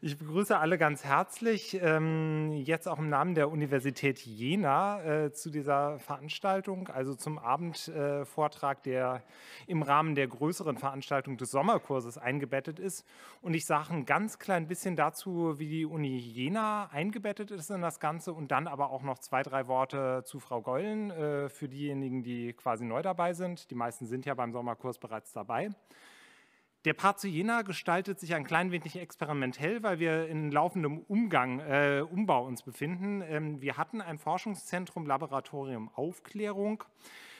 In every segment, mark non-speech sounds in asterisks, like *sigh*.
Ich begrüße alle ganz herzlich, ähm, jetzt auch im Namen der Universität Jena äh, zu dieser Veranstaltung, also zum Abendvortrag, der im Rahmen der größeren Veranstaltung des Sommerkurses eingebettet ist. Und ich sage ein ganz klein bisschen dazu, wie die Uni Jena eingebettet ist in das Ganze und dann aber auch noch zwei, drei Worte zu Frau Gollen äh, für diejenigen, die quasi neu dabei sind. Die meisten sind ja beim Sommerkurs bereits dabei. Der Part zu Jena gestaltet sich ein klein wenig experimentell, weil wir in laufendem Umgang, äh, Umbau uns befinden. Ähm, wir hatten ein Forschungszentrum Laboratorium Aufklärung,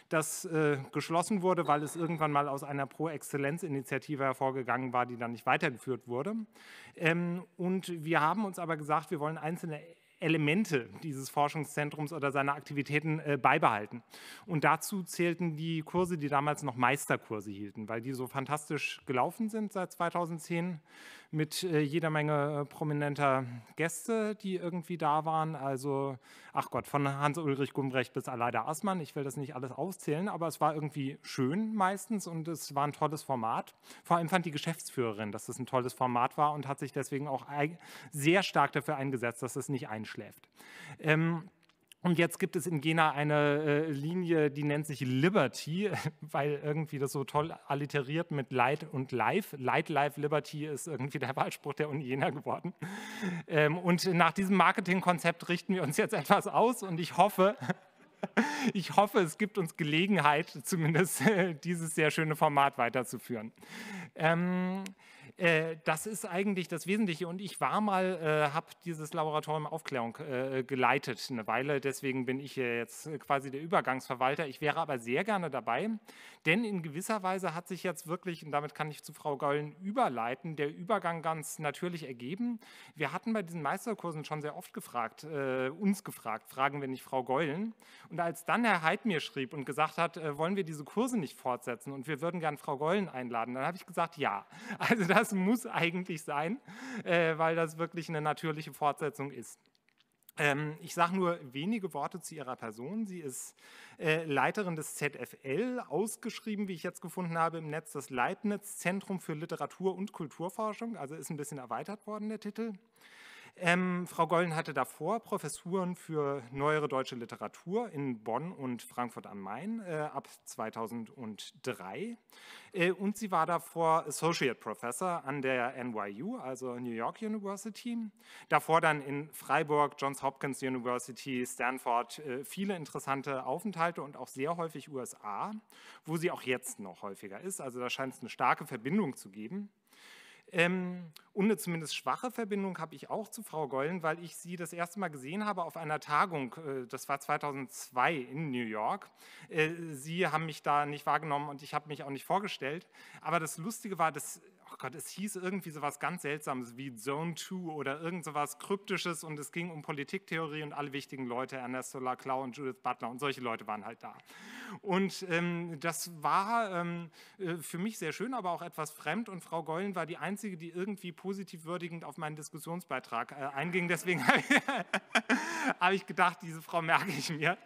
das äh, geschlossen wurde, weil es irgendwann mal aus einer Pro-Exzellenz-Initiative hervorgegangen war, die dann nicht weitergeführt wurde. Ähm, und wir haben uns aber gesagt, wir wollen einzelne Elemente dieses Forschungszentrums oder seiner Aktivitäten äh, beibehalten. Und dazu zählten die Kurse, die damals noch Meisterkurse hielten, weil die so fantastisch gelaufen sind seit 2010 mit äh, jeder Menge äh, prominenter Gäste, die irgendwie da waren. Also, ach Gott, von Hans-Ulrich Gumbrecht bis Aleida Aßmann. Ich will das nicht alles auszählen, aber es war irgendwie schön meistens und es war ein tolles Format. Vor allem fand die Geschäftsführerin, dass es ein tolles Format war und hat sich deswegen auch sehr stark dafür eingesetzt, dass es nicht einschläft. Ähm, und jetzt gibt es in Jena eine äh, Linie, die nennt sich Liberty, *laughs* weil irgendwie das so toll alliteriert mit Light und Life. Light, Life, Liberty ist irgendwie der *laughs* Wahlspruch der Uni Jena geworden. Ähm, und nach diesem Marketingkonzept richten wir uns jetzt etwas aus und ich hoffe, *laughs* ich hoffe, es gibt uns Gelegenheit, zumindest dieses sehr schöne Format weiterzuführen. Ähm, äh, das ist eigentlich das Wesentliche. Und ich war mal, äh, habe dieses Laboratorium Aufklärung äh, geleitet eine Weile. Deswegen bin ich jetzt quasi der Übergangsverwalter. Ich wäre aber sehr gerne dabei, denn in gewisser Weise hat sich jetzt wirklich, und damit kann ich zu Frau Gollen überleiten, der Übergang ganz natürlich ergeben. Wir hatten bei diesen Meisterkursen schon sehr oft gefragt, äh, uns gefragt, fragen wir nicht Frau Gollen. Und als dann Herr Heid mir schrieb und gesagt hat, äh, wollen wir diese Kurse nicht fortsetzen und wir würden gern Frau Gollen einladen, dann habe ich gesagt, ja. *laughs* Also das muss eigentlich sein, äh, weil das wirklich eine natürliche Fortsetzung ist. Ähm, ich sage nur wenige Worte zu ihrer Person. Sie ist äh, Leiterin des ZFL, ausgeschrieben, wie ich jetzt gefunden habe, im Netz das Leibniz Zentrum für Literatur und Kulturforschung. Also ist ein bisschen erweitert worden der Titel. Ähm, Frau Gollen hatte davor Professuren für neuere deutsche Literatur in Bonn und Frankfurt am Main äh, ab 2003 äh, und sie war davor Associate Professor an der NYU, also New York University, davor dann in Freiburg, Johns Hopkins University, Stanford, äh, viele interessante Aufenthalte und auch sehr häufig USA, wo sie auch jetzt noch häufiger ist. Also da scheint es eine starke Verbindung zu geben. Ähm, und eine zumindest schwache Verbindung habe ich auch zu Frau Gollen, weil ich sie das erste Mal gesehen habe auf einer Tagung, äh, das war 2002 in New York. Äh, sie haben mich da nicht wahrgenommen und ich habe mich auch nicht vorgestellt. Aber das Lustige war, dass oh Gott, es hieß irgendwie sowas ganz Seltsames wie Zone 2 oder irgend sowas Kryptisches und es ging um Politiktheorie und alle wichtigen Leute, Ernesto Laclau und Judith Butler und solche Leute waren halt da. Und ähm, das war ähm, äh, für mich sehr schön, aber auch etwas fremd und Frau Gollen war die Einzige, die irgendwie positiv würdigend auf meinen Diskussionsbeitrag äh, einging. Deswegen *laughs* habe ich gedacht, diese Frau merke ich mir.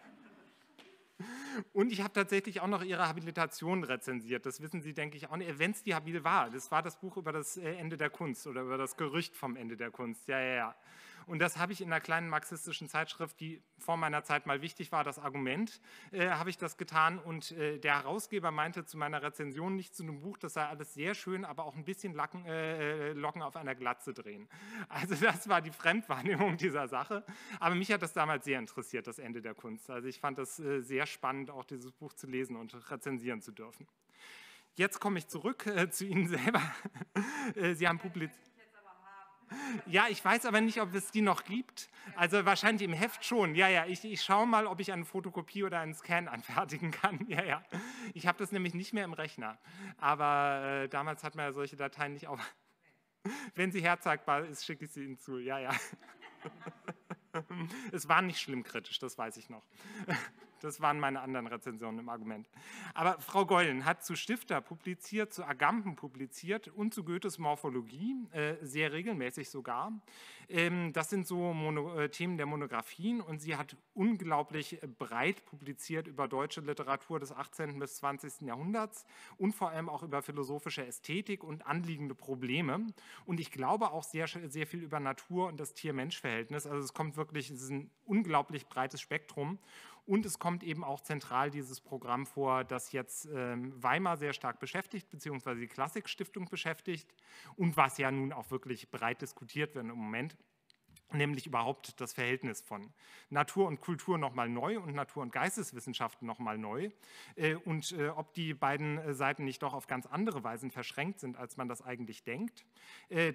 Und ich habe tatsächlich auch noch ihre Habilitation rezensiert. Das wissen Sie, denke ich, auch nicht. Wenn es die Habil war, das war das Buch über das äh, Ende der Kunst oder über das Gerücht vom Ende der Kunst. Ja, ja, ja. Und das habe ich in einer kleinen marxistischen Zeitschrift, die vor meiner Zeit mal wichtig war, das Argument, äh, habe ich das getan. Und äh, der Herausgeber meinte zu meiner Rezension nicht zu einem Buch, das sei alles sehr schön, aber auch ein bisschen Lacken, äh, äh Locken auf einer Glatze drehen. *laughs* Also das war die Fremdwahrnehmung *laughs* dieser Sache. Aber mich hat das damals sehr interessiert, das Ende der Kunst. Also ich fand das äh, sehr spannend, auch dieses Buch zu lesen und rezensieren zu dürfen. Jetzt komme ich zurück äh, zu Ihnen *laughs* selber. Äh, Sie haben publiziert. Ja, ich weiß aber nicht, ob es die noch gibt. Also wahrscheinlich im Heft schon. Ja, ja, ich, ich schaue mal, ob ich eine Fotokopie oder einen Scan *laughs* anfertigen kann. Ja, ja. Ich habe das nämlich nicht mehr im Rechner. Aber äh, damals hat man ja solche Dateien nicht auf. *laughs* Wenn sie herzeigbar ist, schicke ich sie Ihnen zu. Ja, ja. *laughs* Es war nicht schlimm kritisch, das weiß ich noch. Das waren meine anderen Rezensionen im Argument. Aber Frau Gollen hat zu Stifter publiziert, zu Agamben publiziert und zu Goethes Morphologie, äh, sehr regelmäßig sogar. Ähm, das sind so Mono äh, Themen der Monographien und sie hat unglaublich äh, breit publiziert über deutsche Literatur des 18. bis 20. Jahrhunderts und vor allem auch über philosophische Ästhetik und anliegende Probleme. Und ich glaube auch sehr, sehr viel über Natur und das Tier-Mensch-Verhältnis. Also es kommt wirklich, es ist ein unglaublich breites Spektrum. Und es kommt eben auch zentral dieses Programm vor, das jetzt ähm, Weimar sehr stark beschäftigt, beziehungsweise die Klassikstiftung beschäftigt und was ja nun auch wirklich breit diskutiert wird im Moment nämlich überhaupt das Verhältnis von Natur und Kultur nochmal neu und Natur- und Geisteswissenschaften nochmal neu äh, und äh, ob die beiden äh, Seiten nicht doch auf ganz andere Weisen verschränkt sind, als man das eigentlich denkt.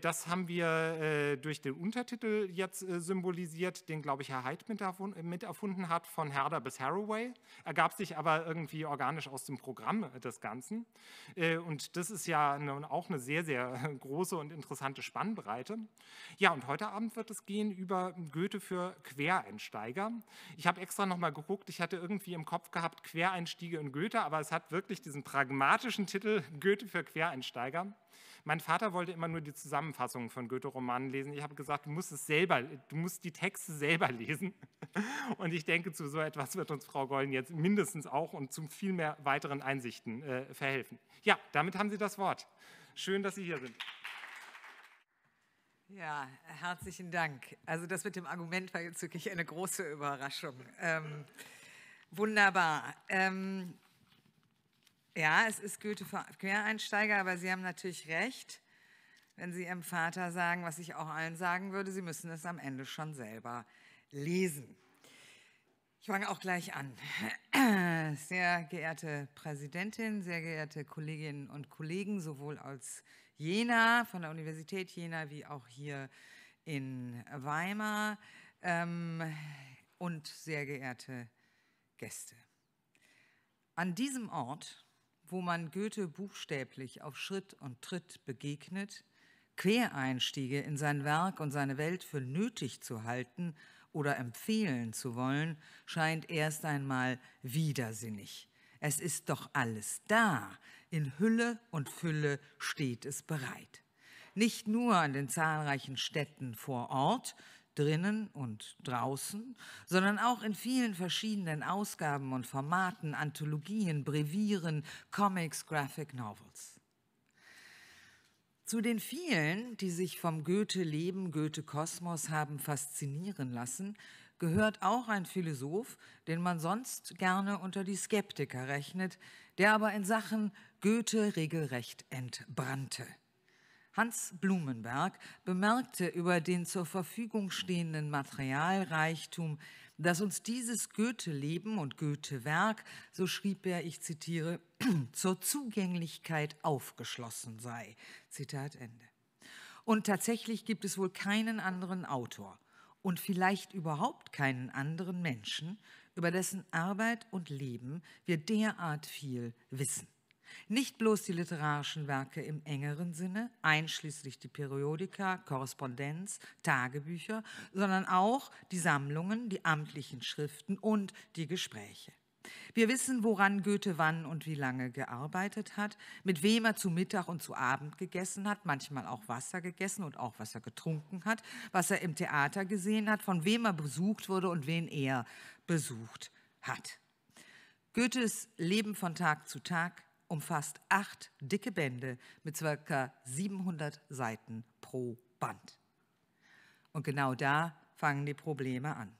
Das haben wir durch den Untertitel jetzt symbolisiert, den, glaube ich, Herr Heid miterfunden hat, von Herder bis Haraway, ergab sich aber irgendwie organisch aus dem Programm des Ganzen. Und das ist ja auch eine sehr, sehr *laughs* große und interessante Spannbreite. Ja, und heute Abend wird es gehen ihn über Goethe für Quereinsteiger. Ich habe extra nochmal geguckt, ich hatte irgendwie im Kopf gehabt Quereinstiege in Goethe, aber es hat wirklich diesen pragmatischen Titel Goethe für Quereinsteiger. Mein Vater wollte immer nur die Zusammenfassungen von Goethe-Romanen lesen. Ich habe gesagt, du musst es selber, du musst die Texte selber lesen. *laughs* Und ich denke, zu so etwas wird uns Frau Gollen jetzt mindestens auch und zu viel mehr weiteren Einsichten äh, verhelfen. Ja, damit haben Sie das Wort. Schön, dass Sie hier sind. Ja, herzlichen Dank. Also das mit dem Argument war jetzt wirklich eine große Überraschung. Ähm, wunderbar. Ähm, ja, es ist Goethe für Quereinsteiger, aber Sie haben natürlich recht, wenn Sie Ihrem Vater sagen, was ich auch allen sagen würde, Sie müssen es am Ende schon selber lesen. Ich fange auch gleich an. Sehr geehrte Präsidentin, sehr geehrte Kolleginnen und Kollegen, sowohl als Jena, von der Universität Jena, wie auch hier in Weimar ähm, und sehr geehrte Gäste. An diesem Ort, wo man Goethe buchstäblich auf Schritt und Tritt begegnet, Quereinstiege in sein Werk und seine Welt für nötig zu halten oder empfehlen zu wollen, scheint erst einmal widersinnig. Es ist doch alles da. In Hülle und Fülle steht es bereit. Nicht nur an den zahlreichen Städten vor Ort, drinnen und draußen, sondern auch in vielen verschiedenen Ausgaben und Formaten, Anthologien, Brevieren, Comics, Graphic Novels. Zu den vielen, die sich vom Goethe-Leben, Goethe-Kosmos haben faszinieren lassen, gehört auch ein Philosoph, den man sonst gerne unter die Skeptiker rechnet, der aber in Sachen Goethe regelrecht entbrannte. Hans Blumenberg bemerkte über den zur Verfügung stehenden Materialreichtum, dass uns dieses Goethe-Leben und Goethe-Werk, so schrieb er, ich zitiere, *clears throat* zur Zugänglichkeit aufgeschlossen sei. Zitat Ende. Und tatsächlich gibt es wohl keinen anderen Autor, und vielleicht überhaupt keinen anderen Menschen, über dessen Arbeit und Leben wir derart viel wissen. Nicht bloß die literarischen Werke im engeren Sinne, einschließlich die Periodika, Korrespondenz, Tagebücher, sondern auch die Sammlungen, die amtlichen Schriften und die Gespräche. Wir wissen, woran Goethe wann und wie lange gearbeitet hat, mit wem er zu Mittag und zu Abend gegessen hat, manchmal auch Wasser gegessen und auch was er getrunken hat, was er im Theater gesehen hat, von wem er besucht wurde und wen er besucht hat. Goethes Leben von Tag zu Tag umfasst acht dicke Bände mit ca. 700 Seiten pro Band. Und genau da fangen die Probleme an.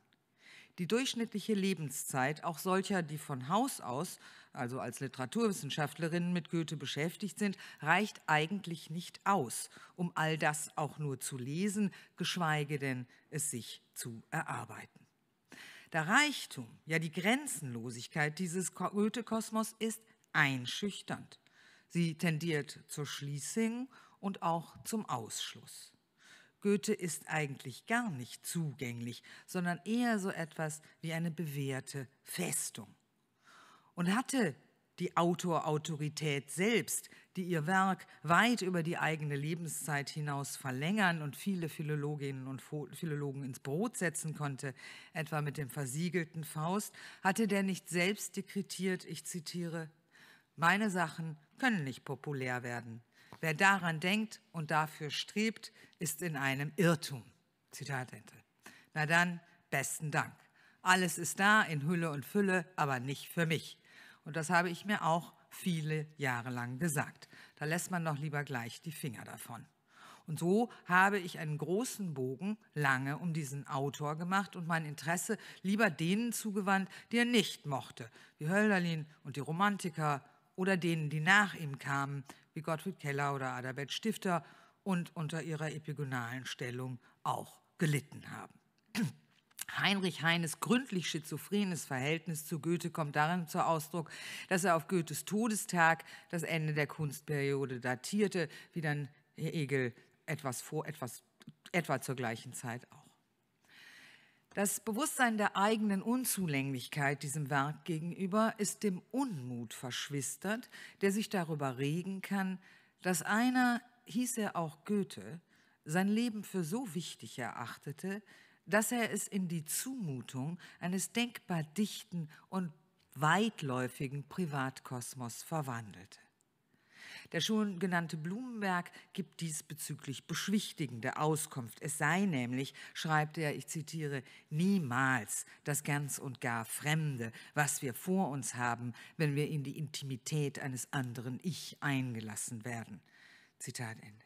Die durchschnittliche Lebenszeit auch solcher, die von Haus aus, also als Literaturwissenschaftlerinnen mit Goethe beschäftigt sind, reicht eigentlich nicht aus, um all das auch nur zu lesen, geschweige denn es sich zu erarbeiten. Der Reichtum, ja die Grenzenlosigkeit dieses Goethe-Kosmos ist einschüchternd. Sie tendiert zur Schließung und auch zum Ausschluss. Goethe ist eigentlich gar nicht zugänglich, sondern eher so etwas wie eine bewährte Festung. Und hatte die Autorautorität selbst, die ihr Werk weit über die eigene Lebenszeit hinaus verlängern und viele Philologinnen und Philologen ins Brot setzen konnte, etwa mit dem versiegelten Faust, hatte der nicht selbst dekretiert, ich zitiere, meine Sachen können nicht populär werden, Wer daran denkt und dafür strebt, ist in einem Irrtum. Zitat Ende. Na dann, besten Dank. Alles ist da in Hülle und Fülle, aber nicht für mich. Und das habe ich mir auch viele Jahre lang gesagt. Da lässt man doch lieber gleich die Finger davon. Und so habe ich einen großen Bogen lange um diesen Autor gemacht und mein Interesse lieber denen zugewandt, die er nicht mochte, wie Hölderlin und die Romantiker, oder denen, die nach ihm kamen, wie Gottfried Keller oder Adalbert Stifter und unter ihrer epigonalen Stellung auch gelitten haben. *clears throat* Heinrich Heines gründlich schizophrenes Verhältnis zu Goethe kommt darin zum Ausdruck, dass er auf Goethes Todestag das Ende der Kunstperiode datierte, wie dann Hegel etwas vor, etwas, etwa zur gleichen Zeit auch. Das Bewusstsein der eigenen Unzulänglichkeit diesem Werk gegenüber ist dem Unmut verschwistert, der sich darüber regen kann, dass einer, hieß er auch Goethe, sein Leben für so wichtig erachtete, dass er es in die Zumutung eines denkbar dichten und weitläufigen Privatkosmos verwandelte. Der schon genannte Blumenberg gibt diesbezüglich beschwichtigende Auskunft. Es sei nämlich, schreibt er, ich zitiere, niemals das ganz und gar Fremde, was wir vor uns haben, wenn wir in die Intimität eines anderen Ich eingelassen werden. Zitat Ende.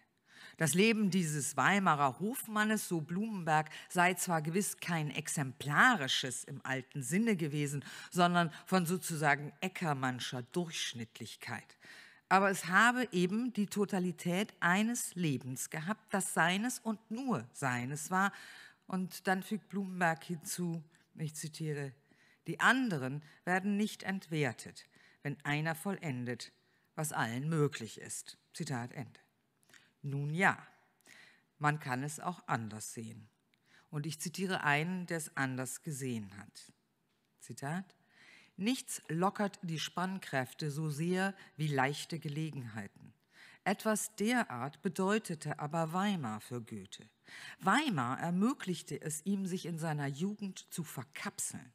Das Leben dieses Weimarer Hofmannes, so Blumenberg, sei zwar gewiss kein exemplarisches im alten Sinne gewesen, sondern von sozusagen Eckermannscher Durchschnittlichkeit aber es habe eben die Totalität eines Lebens gehabt, das seines und nur seines war. Und dann fügt Blumenberg hinzu, ich zitiere, die anderen werden nicht entwertet, wenn einer vollendet, was allen möglich ist. Zitat Ende. Nun ja, man kann es auch anders sehen. Und ich zitiere einen, der es anders gesehen hat. Zitat. Nichts lockert die Spannkräfte so sehr wie leichte Gelegenheiten. Etwas derart bedeutete aber Weimar für Goethe. Weimar ermöglichte es ihm, sich in seiner Jugend zu verkapseln.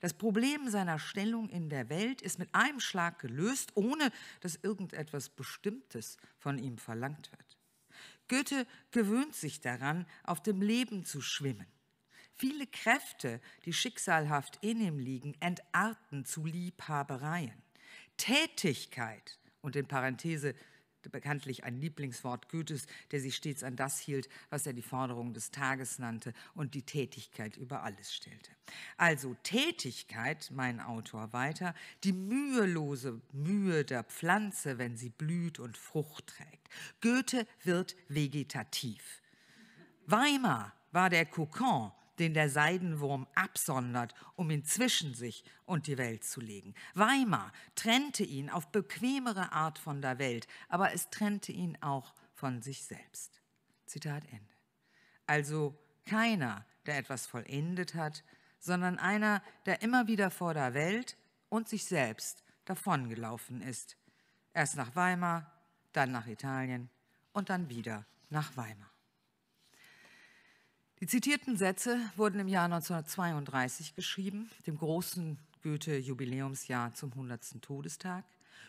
Das Problem seiner Stellung in der Welt ist mit einem Schlag gelöst, ohne dass irgendetwas Bestimmtes von ihm verlangt wird. Goethe gewöhnt sich daran, auf dem Leben zu schwimmen. Viele Kräfte, die schicksalhaft in ihm liegen, entarten zu Liebhabereien. Tätigkeit und in Parenthese bekanntlich ein Lieblingswort Goethes, der sich stets an das hielt, was er die Forderung des Tages nannte und die Tätigkeit über alles stellte. Also Tätigkeit, mein Autor weiter, die mühelose Mühe der Pflanze, wenn sie blüht und Frucht trägt. Goethe wird vegetativ. Weimar war der Kokon, den der Seidenwurm absondert, um ihn zwischen sich und die Welt zu legen. Weimar trennte ihn auf bequemere Art von der Welt, aber es trennte ihn auch von sich selbst. Zitat Ende. Also keiner, der etwas vollendet hat, sondern einer, der immer wieder vor der Welt und sich selbst davongelaufen ist. Erst nach Weimar, dann nach Italien und dann wieder nach Weimar. Die zitierten Sätze wurden im Jahr 1932 geschrieben, dem großen Goethe-Jubiläumsjahr zum 100. Todestag,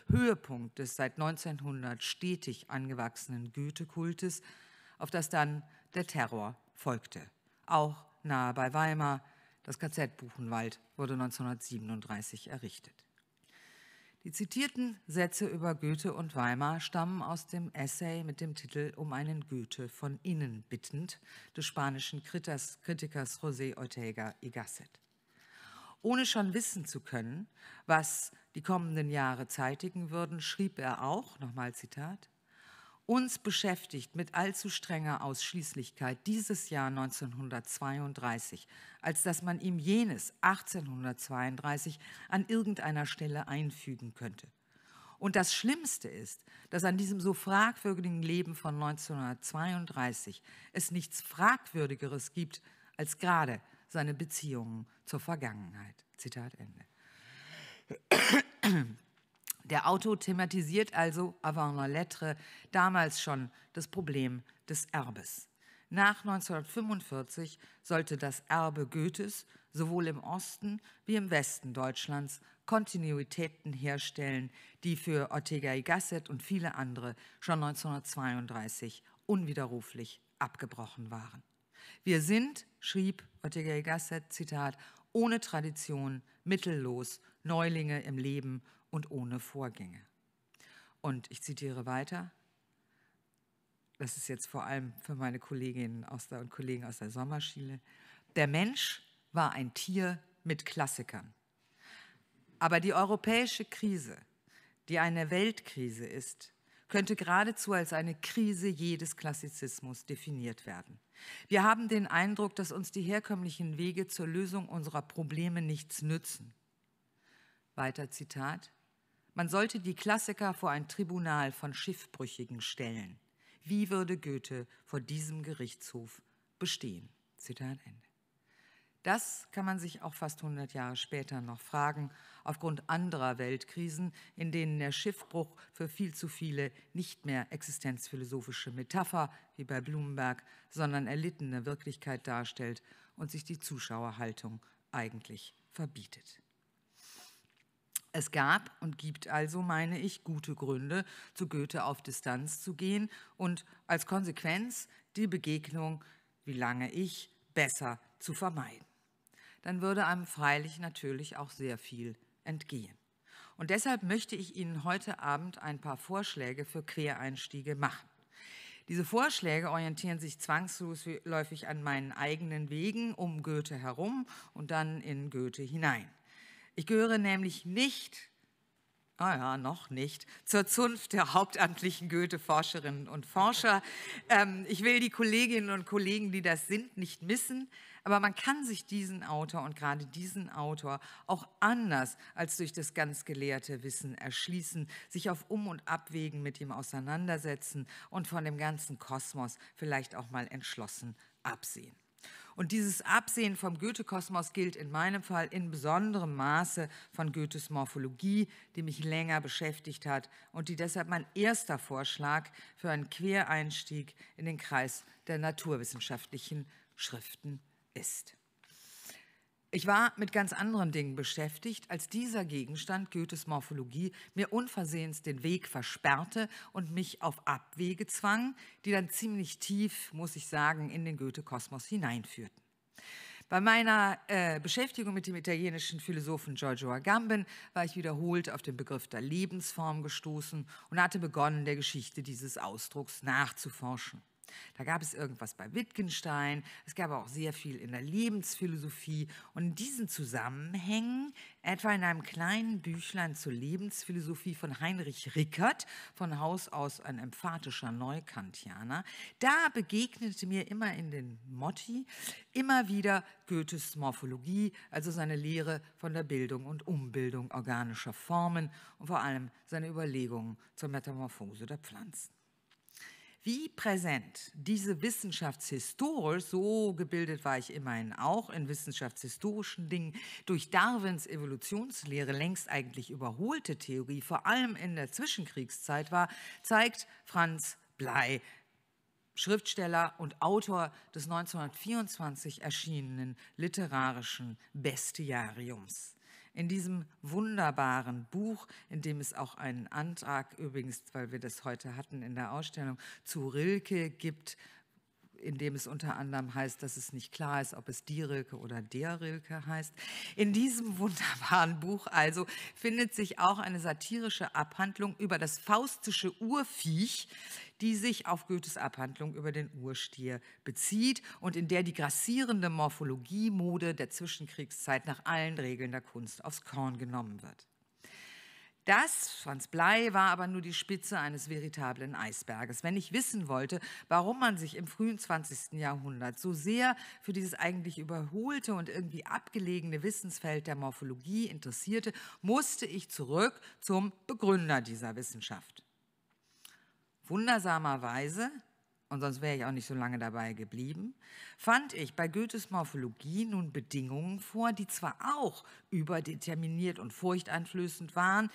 Höhepunkt des seit 1900 stetig angewachsenen Goethe-Kultes, auf das dann der Terror folgte. Auch nahe bei Weimar, das KZ Buchenwald wurde 1937 errichtet. Die zitierten Sätze über Goethe und Weimar stammen aus dem Essay mit dem Titel Um einen Goethe von innen bittend des spanischen Kritikers José Ortega y Gasset. Ohne schon wissen zu können, was die kommenden Jahre zeitigen würden, schrieb er auch, nochmal Zitat, uns beschäftigt mit allzu strenger Ausschließlichkeit dieses Jahr 1932, als dass man ihm jenes 1832 an irgendeiner Stelle einfügen könnte. Und das Schlimmste ist, dass an diesem so fragwürdigen Leben von 1932 es nichts Fragwürdigeres gibt als gerade seine Beziehungen zur Vergangenheit. Zitat Ende. Der Autor thematisiert also avant la lettre damals schon das Problem des Erbes. Nach 1945 sollte das Erbe Goethes sowohl im Osten wie im Westen Deutschlands Kontinuitäten herstellen, die für Ortega y Gasset und viele andere schon 1932 unwiderruflich abgebrochen waren. Wir sind, schrieb Ortega y Gasset, Zitat, ohne Tradition, mittellos, Neulinge im Leben und ohne Vorgänge. Und ich zitiere weiter, das ist jetzt vor allem für meine Kolleginnen der, und Kollegen aus der Sommerschule, der Mensch war ein Tier mit Klassikern. Aber die europäische Krise, die eine Weltkrise ist, könnte geradezu als eine Krise jedes Klassizismus definiert werden. Wir haben den Eindruck, dass uns die herkömmlichen Wege zur Lösung unserer Probleme nichts nützen. Weiter Zitat. Man sollte die Klassiker vor ein Tribunal von Schiffbrüchigen stellen. Wie würde Goethe vor diesem Gerichtshof bestehen? Zitat Ende. Das kann man sich auch fast 100 Jahre später noch fragen, aufgrund anderer Weltkrisen, in denen der Schiffbruch für viel zu viele nicht mehr existenzphilosophische Metapher wie bei Blumenberg, sondern erlittene Wirklichkeit darstellt und sich die Zuschauerhaltung eigentlich verbietet. Es gab und gibt also, meine ich, gute Gründe, zu Goethe auf Distanz zu gehen und als Konsequenz die Begegnung, wie lange ich, besser zu vermeiden. Dann würde einem freilich natürlich auch sehr viel entgehen. Und deshalb möchte ich Ihnen heute Abend ein paar Vorschläge für Quereinstiege machen. Diese Vorschläge orientieren sich zwangsläufig an meinen eigenen Wegen um Goethe herum und dann in Goethe hinein. Ich gehöre nämlich nicht, ah ja, noch nicht, zur Zunft der hauptamtlichen Goethe-Forscherinnen und Forscher. Ähm, ich will die Kolleginnen und Kollegen, die das sind, nicht missen. Aber man kann sich diesen Autor und gerade diesen Autor auch anders als durch das ganz gelehrte Wissen erschließen, sich auf Um- und Abwägen mit ihm auseinandersetzen und von dem ganzen Kosmos vielleicht auch mal entschlossen absehen. Und dieses Absehen vom Goethe-Kosmos gilt in meinem Fall in besonderem Maße von Goethes Morphologie, die mich länger beschäftigt hat und die deshalb mein erster Vorschlag für einen Quereinstieg in den Kreis der naturwissenschaftlichen Schriften ist. Ich war mit ganz anderen Dingen beschäftigt, als dieser Gegenstand Goethes Morphologie mir unversehens den Weg versperrte und mich auf Abwege zwang, die dann ziemlich tief, muss ich sagen, in den Goethe-Kosmos hineinführten. Bei meiner äh, Beschäftigung mit dem italienischen Philosophen Giorgio Agamben war ich wiederholt auf den Begriff der Lebensform gestoßen und hatte begonnen, der Geschichte dieses Ausdrucks nachzuforschen. Da gab es irgendwas bei Wittgenstein, es gab auch sehr viel in der Lebensphilosophie und in diesen Zusammenhängen, etwa in einem kleinen Büchlein zur Lebensphilosophie von Heinrich Rickert, von Haus aus ein emphatischer Neukantianer, da begegnete mir immer in den Motti immer wieder Goethes Morphologie, also seine Lehre von der Bildung und Umbildung organischer Formen und vor allem seine Überlegungen zur Metamorphose der Pflanzen wie präsent diese wissenschaftshistorisch, so gebildet war ich immerhin auch in wissenschaftshistorischen Dingen, durch Darwins Evolutionslehre längst eigentlich überholte Theorie, vor allem in der Zwischenkriegszeit war, zeigt Franz Blei, Schriftsteller und Autor des 1924 erschienenen literarischen Bestiariums in diesem wunderbaren Buch, in dem es auch einen Antrag, übrigens, weil wir das heute hatten in der Ausstellung, zu Rilke gibt, in dem es unter anderem heißt, dass es nicht klar ist, ob es die Rilke oder der Rilke heißt. In diesem wunderbaren Buch also findet sich auch eine satirische Abhandlung über das faustische Urviech, die sich auf Goethes Abhandlung über den Urstier bezieht und in der die grassierende Morphologie-Mode der Zwischenkriegszeit nach allen Regeln der Kunst aufs Korn genommen wird. Das, Franz Blei, war aber nur die Spitze eines veritablen Eisberges. Wenn ich wissen wollte, warum man sich im frühen 20. Jahrhundert so sehr für dieses eigentlich überholte und irgendwie abgelegene Wissensfeld der Morphologie interessierte, musste ich zurück zum Begründer dieser Wissenschaft. Wundersamerweise und sonst wäre ich auch nicht so lange dabei geblieben, fand ich bei Goethes Morphologie nun Bedingungen vor, die zwar auch überdeterminiert und furchteinflößend waren,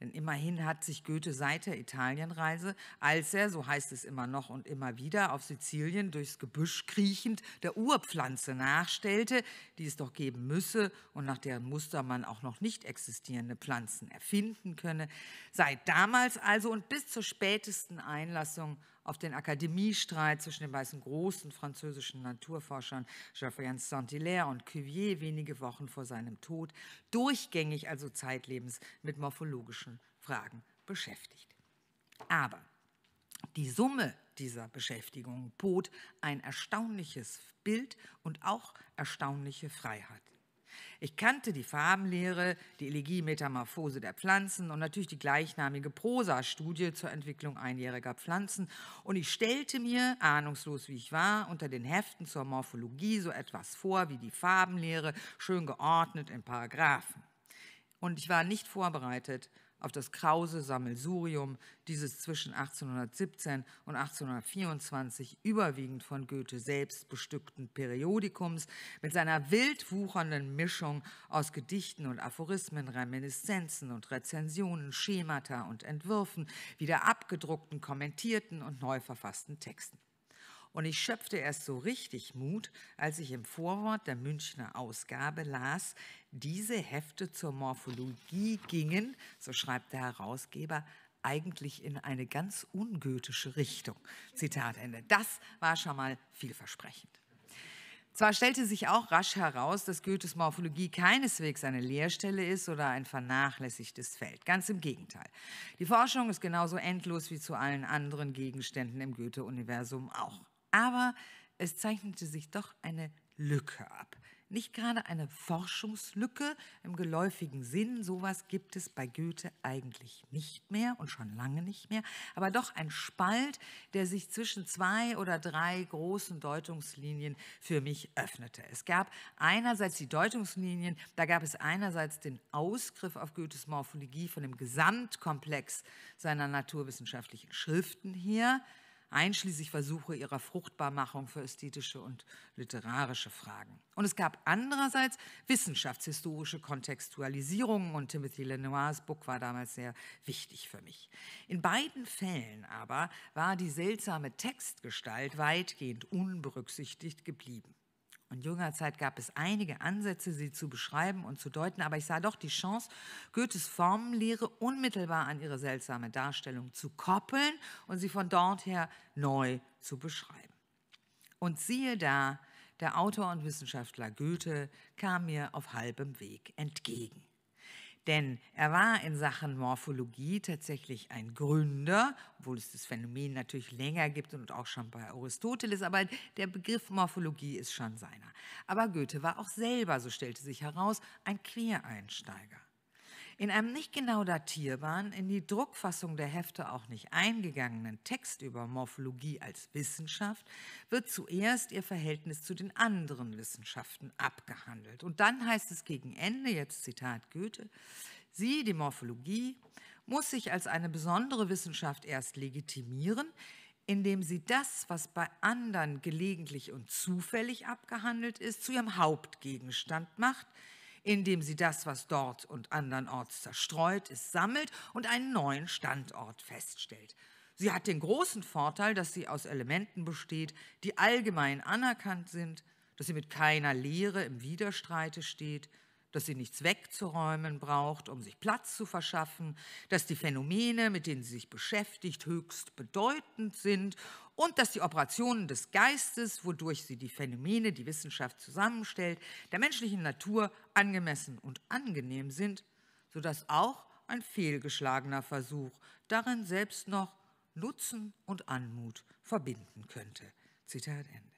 denn immerhin hat sich Goethe seit der Italienreise, als er, so heißt es immer noch und immer wieder, auf Sizilien durchs Gebüsch kriechend der Urpflanze nachstellte, die es doch geben müsse und nach deren Muster man auch noch nicht existierende Pflanzen erfinden könne, seit damals also und bis zur spätesten Einlassung auf den Akademiestreit zwischen den beiden großen französischen Naturforschern Geoffroy Saint-Hilaire und Cuvier wenige Wochen vor seinem Tod, durchgängig also zeitlebens mit morphologischen Fragen beschäftigt. Aber die Summe dieser Beschäftigung bot ein erstaunliches Bild und auch erstaunliche Freiheit. Ich kannte die Farbenlehre, die Elegie-Metamorphose der Pflanzen und natürlich die gleichnamige Prosa-Studie zur Entwicklung einjähriger Pflanzen. Und ich stellte mir, ahnungslos wie ich war, unter den Heften zur Morphologie so etwas vor wie die Farbenlehre, schön geordnet in Paragraphen. Und ich war nicht vorbereitet auf das krause Sammelsurium, dieses zwischen 1817 und 1824 überwiegend von Goethe selbst bestückten Periodikums mit seiner wild wuchernden Mischung aus Gedichten und Aphorismen, Reminiszenzen und Rezensionen, Schemata und Entwürfen, wieder abgedruckten, kommentierten und neu verfassten Texten. Und ich schöpfte erst so richtig Mut, als ich im Vorwort der Münchner Ausgabe las, diese Hefte zur Morphologie gingen, so schreibt der Herausgeber, eigentlich in eine ganz ungötische Richtung. Zitat Ende. Das war schon mal vielversprechend. Zwar stellte sich auch rasch heraus, dass Goethes Morphologie keineswegs eine Leerstelle ist oder ein vernachlässigtes Feld. Ganz im Gegenteil. Die Forschung ist genauso endlos wie zu allen anderen Gegenständen im Goethe-Universum auch. Aber es zeichnete sich doch eine Lücke ab. Nicht gerade eine Forschungslücke im geläufigen Sinn, sowas gibt es bei Goethe eigentlich nicht mehr und schon lange nicht mehr, aber doch ein Spalt, der sich zwischen zwei oder drei großen Deutungslinien für mich öffnete. Es gab einerseits die Deutungslinien, da gab es einerseits den Ausgriff auf Goethes Morphologie von dem Gesamtkomplex seiner naturwissenschaftlichen Schriften her, einschließlich Versuche ihrer Fruchtbarmachung für ästhetische und literarische Fragen. Und es gab andererseits wissenschaftshistorische Kontextualisierungen und Timothy Lenoirs Buch war damals sehr wichtig für mich. In beiden Fällen aber war die seltsame Textgestalt weitgehend unberücksichtigt geblieben und jüngerer Zeit gab es einige Ansätze, sie zu beschreiben und zu deuten, aber ich sah doch die Chance, Goethes Formenlehre unmittelbar an ihre seltsame Darstellung zu koppeln und sie von dort her neu zu beschreiben. Und siehe da, der Autor und Wissenschaftler Goethe kam mir auf halbem Weg entgegen denn er war in Sachen Morphologie tatsächlich ein Gründer, obwohl es das Phänomen natürlich länger gibt und auch schon bei Aristoteles, aber der Begriff Morphologie ist schon seiner. Aber Goethe war auch selber, so stellte sich heraus, ein Quereinsteiger in einem nicht genau datierbaren, in die Druckfassung der Hefte auch nicht eingegangenen Text über Morphologie als Wissenschaft wird zuerst ihr Verhältnis zu den anderen Wissenschaften abgehandelt. Und dann heißt es gegen Ende, jetzt Zitat Goethe, sie, die Morphologie, muss sich als eine besondere Wissenschaft erst legitimieren, indem sie das, was bei anderen gelegentlich und zufällig abgehandelt ist, zu ihrem Hauptgegenstand macht – indem sie das, was dort und andernorts zerstreut ist, sammelt und einen neuen Standort feststellt. Sie hat den großen Vorteil, dass sie aus Elementen besteht, die allgemein anerkannt sind, dass sie mit keiner Lehre im Widerstreite steht, dass sie nichts wegzuräumen braucht, um sich Platz zu verschaffen, dass die Phänomene, mit denen sie sich beschäftigt, höchst bedeutend sind und dass die Operationen des Geistes, wodurch sie die Phänomene, die Wissenschaft zusammenstellt, der menschlichen Natur angemessen und angenehm sind, sodass auch ein fehlgeschlagener Versuch darin selbst noch Nutzen und Anmut verbinden könnte. Zitat Ende.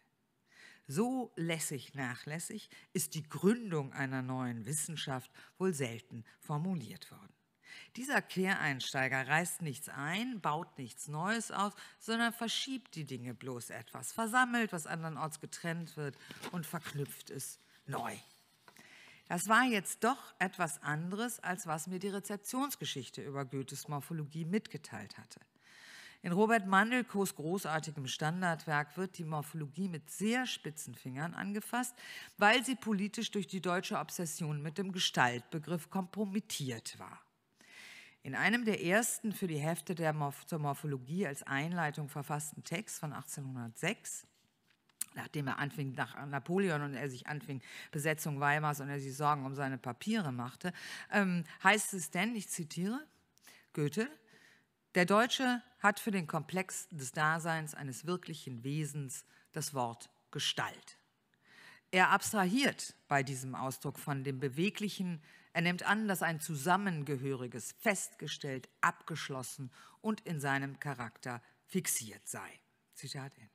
So lässig nachlässig ist die Gründung einer neuen Wissenschaft wohl selten formuliert worden. Dieser Quereinsteiger reißt nichts ein, baut nichts Neues auf, sondern verschiebt die Dinge bloß etwas, versammelt, was andernorts getrennt wird und verknüpft es neu. Das war jetzt doch etwas anderes, als was mir die Rezeptionsgeschichte über Goethes Morphologie mitgeteilt hatte. In Robert Mandelkos großartigem Standardwerk wird die Morphologie mit sehr spitzen Fingern angefasst, weil sie politisch durch die deutsche Obsession mit dem Gestaltbegriff kompromittiert war. In einem der ersten für die Hefte der Morph zur Morphologie als Einleitung verfassten Text von 1806 nachdem er anfing, nach Napoleon und er sich anfing, Besetzung Weimars und er sich Sorgen um seine Papiere machte, ähm, heißt es denn, ich zitiere Goethe, der Deutsche hat für den Komplex des Daseins eines wirklichen Wesens das Wort Gestalt. Er abstrahiert bei diesem Ausdruck von dem Beweglichen. Er nimmt an, dass ein Zusammengehöriges festgestellt, abgeschlossen und in seinem Charakter fixiert sei. Zitat Ende.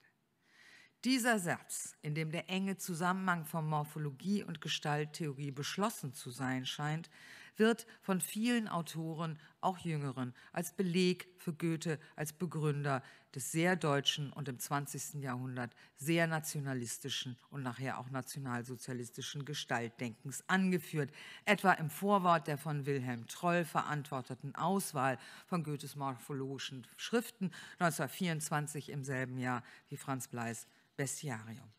Dieser Satz, in dem der enge Zusammenhang von Morphologie und Gestalttheorie beschlossen zu sein scheint, wird von vielen Autoren, auch jüngeren, als Beleg für Goethe als Begründer des sehr deutschen und im 20. Jahrhundert sehr nationalistischen und nachher auch nationalsozialistischen Gestaltdenkens angeführt, etwa im Vorwort der von Wilhelm Troll verantworteten Auswahl von Goethes morphologischen Schriften 1924 im selben Jahr wie Franz Bleis Bestiarium.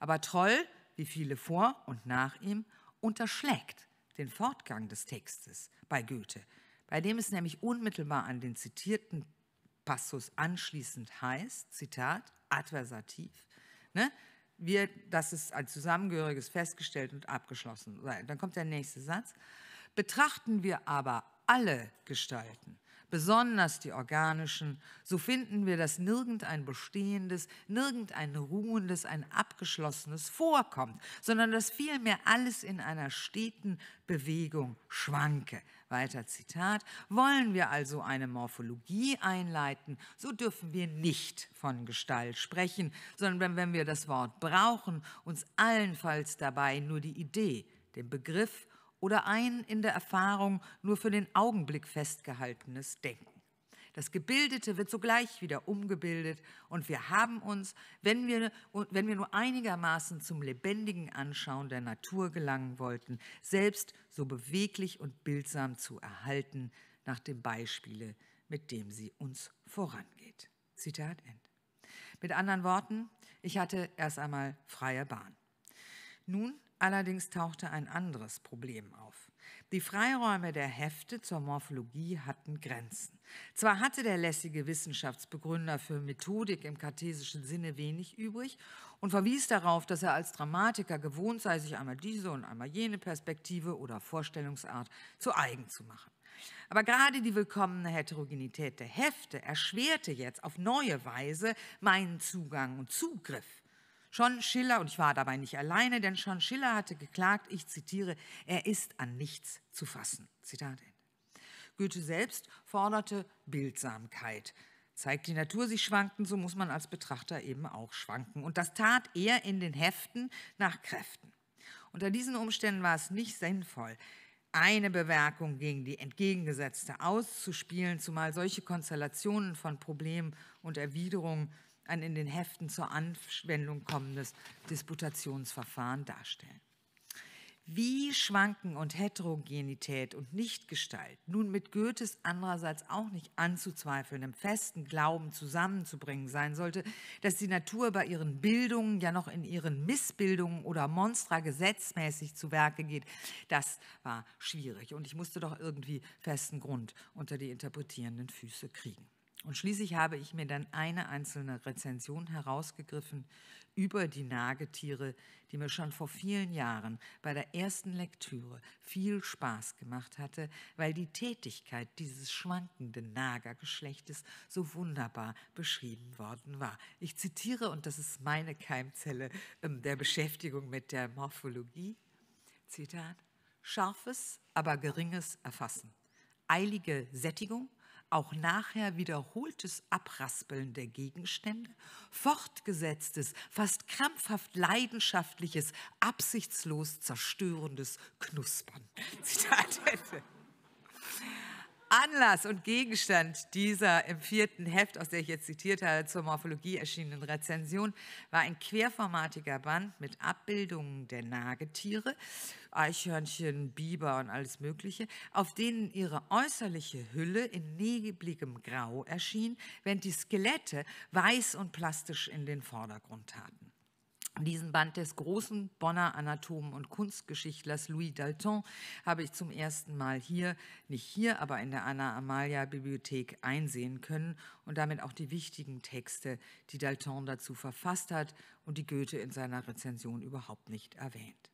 Aber Troll, wie viele vor und nach ihm, unterschlägt den Fortgang des Textes bei Goethe, bei dem es nämlich unmittelbar an den zitierten Passus anschließend heißt, Zitat, adversativ, ne? wir, das ist als Zusammengehöriges festgestellt und abgeschlossen. sei. Dann kommt der nächste Satz. Betrachten wir aber alle Gestalten, besonders die organischen, so finden wir, dass nirgend ein bestehendes, nirgend ein ruhendes, ein abgeschlossenes vorkommt, sondern dass vielmehr alles in einer steten Bewegung schwanke. Weiter Zitat, wollen wir also eine Morphologie einleiten, so dürfen wir nicht von Gestalt sprechen, sondern wenn wir das Wort brauchen, uns allenfalls dabei nur die Idee, den Begriff oder ein in der Erfahrung nur für den Augenblick festgehaltenes Denken. Das Gebildete wird sogleich wieder umgebildet und wir haben uns, wenn wir, wenn wir nur einigermaßen zum lebendigen Anschauen der Natur gelangen wollten, selbst so beweglich und bildsam zu erhalten, nach dem Beispiele, mit dem sie uns vorangeht. Zitat Ende. Mit anderen Worten, ich hatte erst einmal freie Bahn. Nun Allerdings tauchte ein anderes Problem auf. Die Freiräume der Hefte zur Morphologie hatten Grenzen. Zwar hatte der lässige Wissenschaftsbegründer für Methodik im kartesischen Sinne wenig übrig und verwies darauf, dass er als Dramatiker gewohnt sei, sich einmal diese und einmal jene Perspektive oder Vorstellungsart zu eigen zu machen. Aber gerade die willkommene Heterogenität der Hefte erschwerte jetzt auf neue Weise meinen Zugang und Zugriff Schon Schiller, und ich war dabei nicht alleine, denn schon Schiller hatte geklagt, ich zitiere, er ist an nichts zu fassen. Zitat Ende. Goethe selbst forderte Bildsamkeit. Zeigt die Natur sich schwanken, so muss man als Betrachter eben auch schwanken. Und das tat er in den Heften nach Kräften. Unter diesen Umständen war es nicht sinnvoll, eine Bewerkung gegen die entgegengesetzte auszuspielen, zumal solche Konstellationen von Problemen und Erwiderungen ein in den Heften zur Anwendung kommendes Disputationsverfahren darstellen. Wie schwanken und Heterogenität und Nichtgestalt nun mit Goethes andererseits auch nicht anzuzweifeln, im festen Glauben zusammenzubringen sein sollte, dass die Natur bei ihren Bildungen ja noch in ihren Missbildungen oder Monstra gesetzmäßig zu Werke geht, das war schwierig und ich musste doch irgendwie festen Grund unter die interpretierenden Füße kriegen. Und schließlich habe ich mir dann eine einzelne Rezension herausgegriffen über die Nagetiere, die mir schon vor vielen Jahren bei der ersten Lektüre viel Spaß gemacht hatte, weil die Tätigkeit dieses schwankenden Nagergeschlechtes so wunderbar beschrieben worden war. Ich zitiere, und das ist meine Keimzelle ähm, der Beschäftigung mit der Morphologie, Zitat, scharfes, aber geringes Erfassen, eilige Sättigung, auch nachher wiederholtes Abraspeln der Gegenstände, fortgesetztes, fast krampfhaft leidenschaftliches, absichtslos zerstörendes Knuspern. *laughs* Zitat Ende. Anlass und Gegenstand dieser im vierten Heft, aus der ich jetzt zitiert habe, zur Morphologie erschienenen Rezension, war ein querformatiger Band mit Abbildungen der Nagetiere, Eichhörnchen, Biber und alles Mögliche, auf denen ihre äußerliche Hülle in nebligem Grau erschien, während die Skelette weiß und plastisch in den Vordergrund taten. Diesen Band des großen Bonner Anatomen und Kunstgeschichtlers Louis Dalton habe ich zum ersten Mal hier, nicht hier, aber in der Anna-Amalia-Bibliothek einsehen können und damit auch die wichtigen Texte, die Dalton dazu verfasst hat und die Goethe in seiner Rezension überhaupt nicht erwähnt.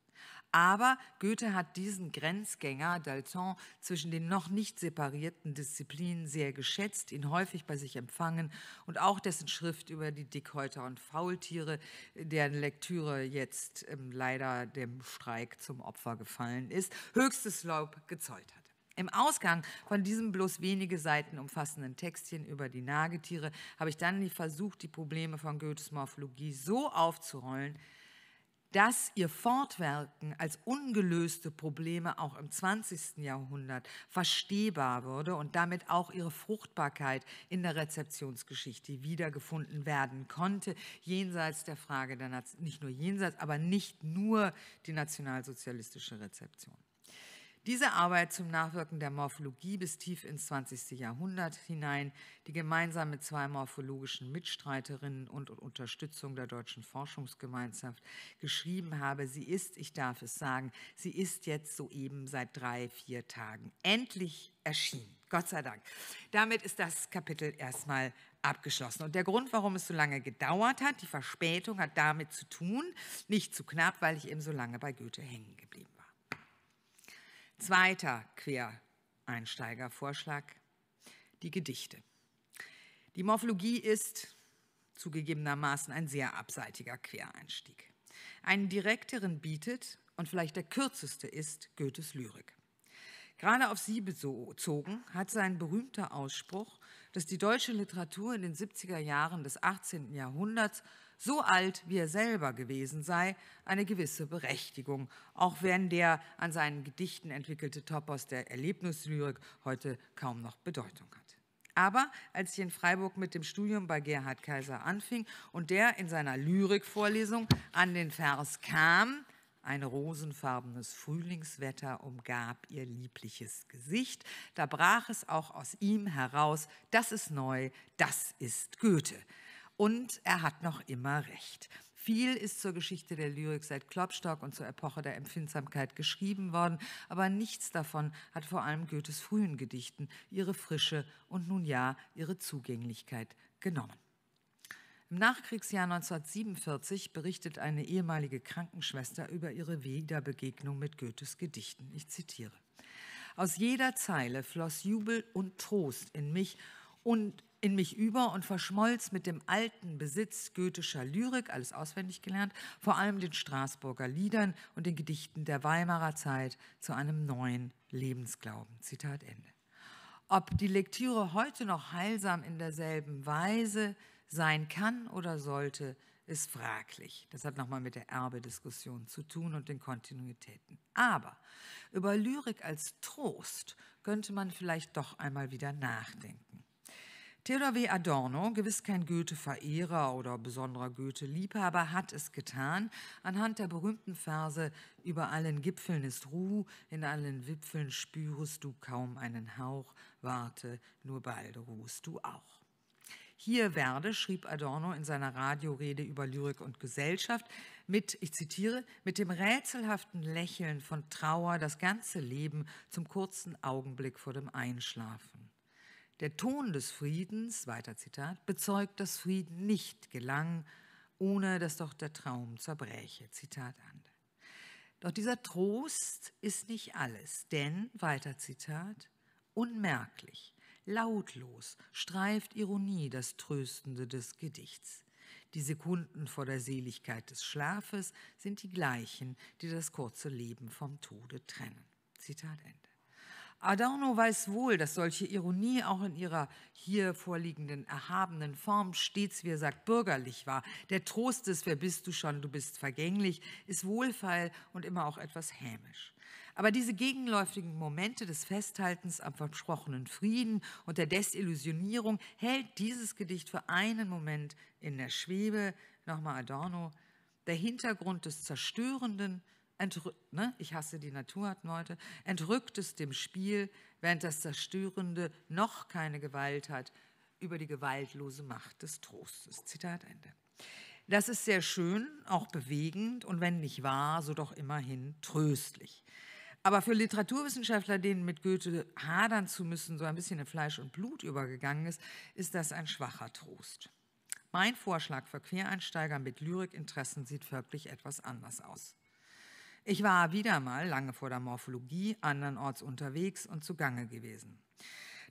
Aber Goethe hat diesen Grenzgänger Dalton zwischen den noch nicht separierten Disziplinen sehr geschätzt, ihn häufig bei sich empfangen und auch dessen Schrift über die Dickhäuter und Faultiere, deren Lektüre jetzt ähm, leider dem Streik zum Opfer gefallen ist, höchstes Lob gezollt hat. Im Ausgang von diesem bloß wenige Seiten umfassenden Textchen über die Nagetiere habe ich dann versucht, die Probleme von Goethes Morphologie so aufzurollen, dass ihr Fortwerken als ungelöste Probleme auch im 20. Jahrhundert verstehbar würde und damit auch ihre Fruchtbarkeit in der Rezeptionsgeschichte wiedergefunden werden konnte, jenseits der Frage der, nicht nur jenseits, aber nicht nur die nationalsozialistische Rezeption. Diese Arbeit zum Nachwirken der Morphologie bis tief ins 20. Jahrhundert hinein, die gemeinsam mit zwei morphologischen Mitstreiterinnen und Unterstützung der deutschen Forschungsgemeinschaft geschrieben habe, sie ist, ich darf es sagen, sie ist jetzt soeben seit drei, vier Tagen endlich erschienen. Gott sei Dank. Damit ist das Kapitel erstmal abgeschlossen. Und der Grund, warum es so lange gedauert hat, die Verspätung hat damit zu tun, nicht zu knapp, weil ich eben so lange bei Goethe hängen geblieben bin. Zweiter Quereinsteigervorschlag, die Gedichte. Die Morphologie ist zugegebenermaßen ein sehr abseitiger Quereinstieg. Einen direkteren bietet und vielleicht der kürzeste ist Goethes Lyrik. Gerade auf sie bezogen hat sein berühmter Ausspruch, dass die deutsche Literatur in den 70er Jahren des 18. Jahrhunderts so alt wie er selber gewesen sei, eine gewisse Berechtigung, auch wenn der an seinen Gedichten entwickelte Topos der Erlebnislyrik heute kaum noch Bedeutung hat. Aber als ich in Freiburg mit dem Studium bei Gerhard Kaiser anfing und der in seiner Lyrikvorlesung an den Vers kam, ein rosenfarbenes Frühlingswetter umgab ihr liebliches Gesicht. Da brach es auch aus ihm heraus, das ist neu, das ist Goethe. Und er hat noch immer recht. Viel ist zur Geschichte der Lyrik seit Klopstock und zur Epoche der Empfindsamkeit geschrieben worden, aber nichts davon hat vor allem Goethes frühen Gedichten ihre Frische und nun ja ihre Zugänglichkeit genommen. Im Nachkriegsjahr 1947 berichtet eine ehemalige Krankenschwester über ihre Wiederbegegnung mit Goethes Gedichten. Ich zitiere. Aus jeder Zeile floss Jubel und Trost in mich und in mich über und verschmolz mit dem alten Besitz goethischer Lyrik, alles auswendig gelernt, vor allem den Straßburger Liedern und den Gedichten der Weimarer Zeit zu einem neuen Lebensglauben. Zitat Ende. Ob die Lektüre heute noch heilsam in derselben Weise sein kann oder sollte, ist fraglich. Das hat nochmal mit der Erbediskussion zu tun und den Kontinuitäten. Aber über Lyrik als Trost könnte man vielleicht doch einmal wieder nachdenken. Theodor W. Adorno, gewiss kein Goethe-Verehrer oder besonderer Goethe-Liebhaber, hat es getan anhand der berühmten Verse Über allen Gipfeln ist Ruhe, in allen Wipfeln spürest du kaum einen Hauch, warte, nur bald ruhst du auch. Hier werde, schrieb Adorno in seiner Radiorede über Lyrik und Gesellschaft, mit, ich zitiere, mit dem rätselhaften Lächeln von Trauer das ganze Leben zum kurzen Augenblick vor dem Einschlafen. Der Ton des Friedens, weiter Zitat, bezeugt, dass Frieden nicht gelang, ohne dass doch der Traum zerbräche. Zitat Ende. Doch dieser Trost ist nicht alles, denn, weiter Zitat, unmerklich, lautlos streift Ironie das Tröstende des Gedichts. Die Sekunden vor der Seligkeit des Schlafes sind die gleichen, die das kurze Leben vom Tode trennen. Zitat Ende. Adorno weiß wohl, dass solche Ironie auch in ihrer hier vorliegenden erhabenen Form stets, wie er sagt, bürgerlich war. Der Trost des Wer bist du schon, du bist vergänglich ist wohlfeil und immer auch etwas hämisch. Aber diese gegenläufigen Momente des Festhaltens am versprochenen Frieden und der Desillusionierung hält dieses Gedicht für einen Moment in der Schwebe. Nochmal Adorno. Der Hintergrund des Zerstörenden, Entrück, ne? ich hasse die Naturarten heute, entrückt es dem Spiel, während das Zerstörende noch keine Gewalt hat über die gewaltlose Macht des Trostes. Zitat Ende. Das ist sehr schön, auch bewegend und wenn nicht wahr, so doch immerhin tröstlich. Aber für Literaturwissenschaftler, denen mit Goethe hadern zu müssen, so ein bisschen in Fleisch und Blut übergegangen ist, ist das ein schwacher Trost. Mein Vorschlag für Quereinsteiger mit Lyrikinteressen sieht wirklich etwas anders aus. Ich war wieder mal lange vor der Morphologie andernorts unterwegs und zugange gewesen.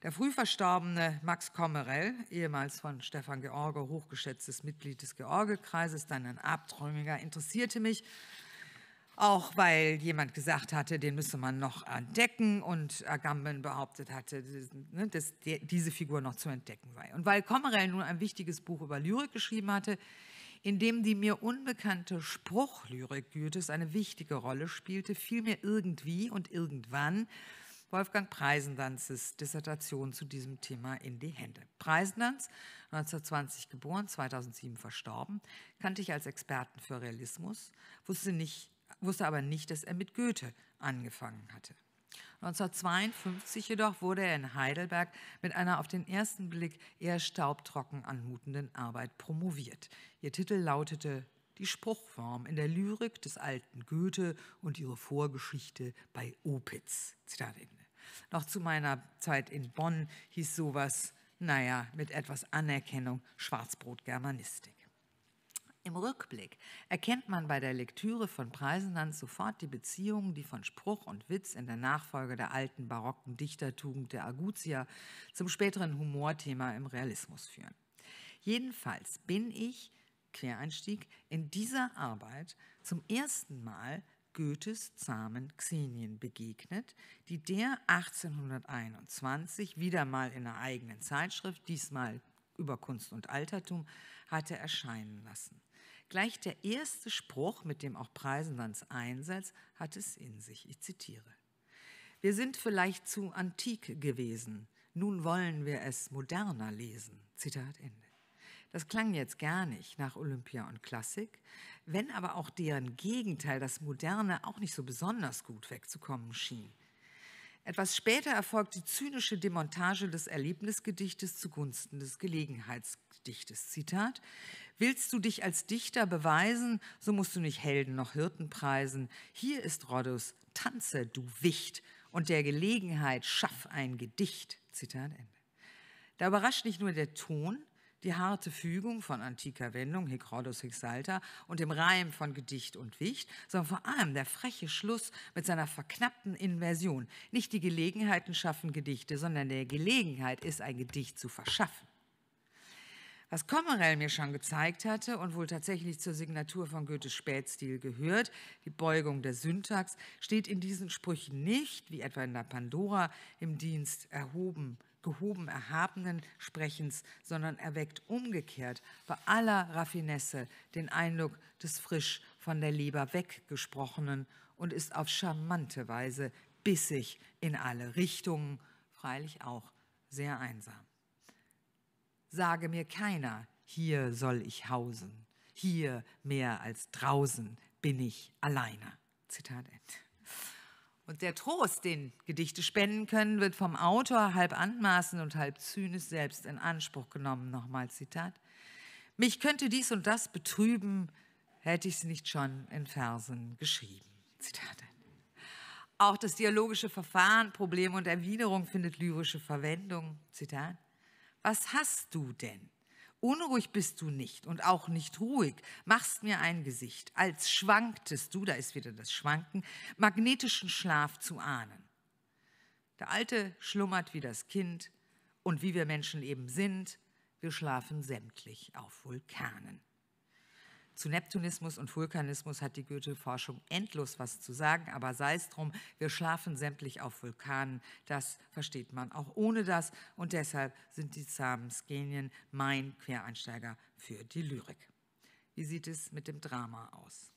Der früh verstorbene Max Kommerell, ehemals von Stefan George hochgeschätztes Mitglied des George-Kreises, dann ein Abträumiger, interessierte mich, auch weil jemand gesagt hatte, den müsse man noch entdecken und Agamben behauptet hatte, ne, dass diese Figur noch zu entdecken sei. Und weil Kommerell nun ein wichtiges Buch über Lyrik geschrieben hatte, in dem die mir unbekannte Spruchlyrik Goethes eine wichtige Rolle spielte, fiel mir irgendwie und irgendwann Wolfgang Preisendanzes Dissertation zu diesem Thema in die Hände. Preisendanz, 1920 geboren, 2007 verstorben, kannte ich als Experten für Realismus, wusste, nicht, wusste aber nicht, dass er mit Goethe angefangen hatte. 1952 jedoch wurde er in Heidelberg mit einer auf den ersten Blick eher staubtrocken anmutenden Arbeit promoviert. Ihr Titel lautete Die Spruchform in der Lyrik des alten Goethe und ihre Vorgeschichte bei Opitz. Zitat Ende. Noch zu meiner Zeit in Bonn hieß sowas, naja, mit etwas Anerkennung Schwarzbrot-Germanistik. Im Rückblick erkennt man bei der Lektüre von Preisenland sofort die Beziehungen, die von Spruch und Witz in der Nachfolge der alten barocken Dichtertugend der Agutia zum späteren Humorthema im Realismus führen. Jedenfalls bin ich, Quereinstieg, in dieser Arbeit zum ersten Mal Goethes zahmen Xenien begegnet, die der 1821 wieder mal in einer eigenen Zeitschrift, diesmal über Kunst und Altertum, hatte erscheinen lassen. Gleich der erste Spruch, mit dem auch Preisenlands Einsatz, hat es in sich. Ich zitiere. Wir sind vielleicht zu antik gewesen. Nun wollen wir es moderner lesen. Zitat Ende. Das klang jetzt gar nicht nach Olympia und Klassik, wenn aber auch deren Gegenteil, das Moderne, auch nicht so besonders gut wegzukommen schien. Etwas später erfolgt die zynische Demontage des Erlebnisgedichtes zugunsten des Gelegenheits dichtes Zitat, willst du dich als Dichter beweisen, so musst du nicht Helden noch Hirten preisen. Hier ist Rhodos, tanze, du Wicht, und der Gelegenheit schaff ein Gedicht. Zitat Ende. Da überrascht nicht nur der Ton, die harte Fügung von antiker Wendung, hic Rhodos hic salta, und dem Reim von Gedicht und Wicht, sondern vor allem der freche Schluss mit seiner verknappten Inversion. Nicht die Gelegenheiten schaffen Gedichte, sondern der Gelegenheit ist, ein Gedicht zu verschaffen. Was Kommerell mir schon gezeigt hatte und wohl tatsächlich zur Signatur von Goethes Spätstil gehört, die Beugung der Syntax, steht in diesen Sprüchen nicht, wie etwa in der Pandora, im Dienst erhoben, gehoben erhabenen Sprechens, sondern erweckt umgekehrt bei aller Raffinesse den Eindruck des frisch von der Leber weggesprochenen und ist auf charmante Weise bissig in alle Richtungen, freilich auch sehr einsam sage mir keiner, hier soll ich hausen, hier mehr als draußen bin ich alleine. Zitat Ende. Und der Trost, den Gedichte spenden können, wird vom Autor halb anmaßend und halb zynisch selbst in Anspruch genommen. Nochmal Zitat. Mich könnte dies und das betrüben, hätte ich es nicht schon in Versen geschrieben. Zitat Ende. Auch das dialogische Verfahren, Problem und Erwiderung findet lyrische Verwendung. Zitat was hast du denn? Unruhig bist du nicht und auch nicht ruhig, machst mir ein Gesicht, als schwanktest du, da ist wieder das Schwanken, magnetischen Schlaf zu ahnen. Der Alte schlummert wie das Kind und wie wir Menschen eben sind, wir schlafen sämtlich auf Vulkanen. Zu Neptunismus und Vulkanismus hat die Goethe-Forschung endlos was zu sagen, aber sei es drum, wir schlafen sämtlich auf Vulkanen. Das versteht man auch ohne das und deshalb sind die Samenskenen mein Quereinsteiger für die Lyrik. Wie sieht es mit dem Drama aus?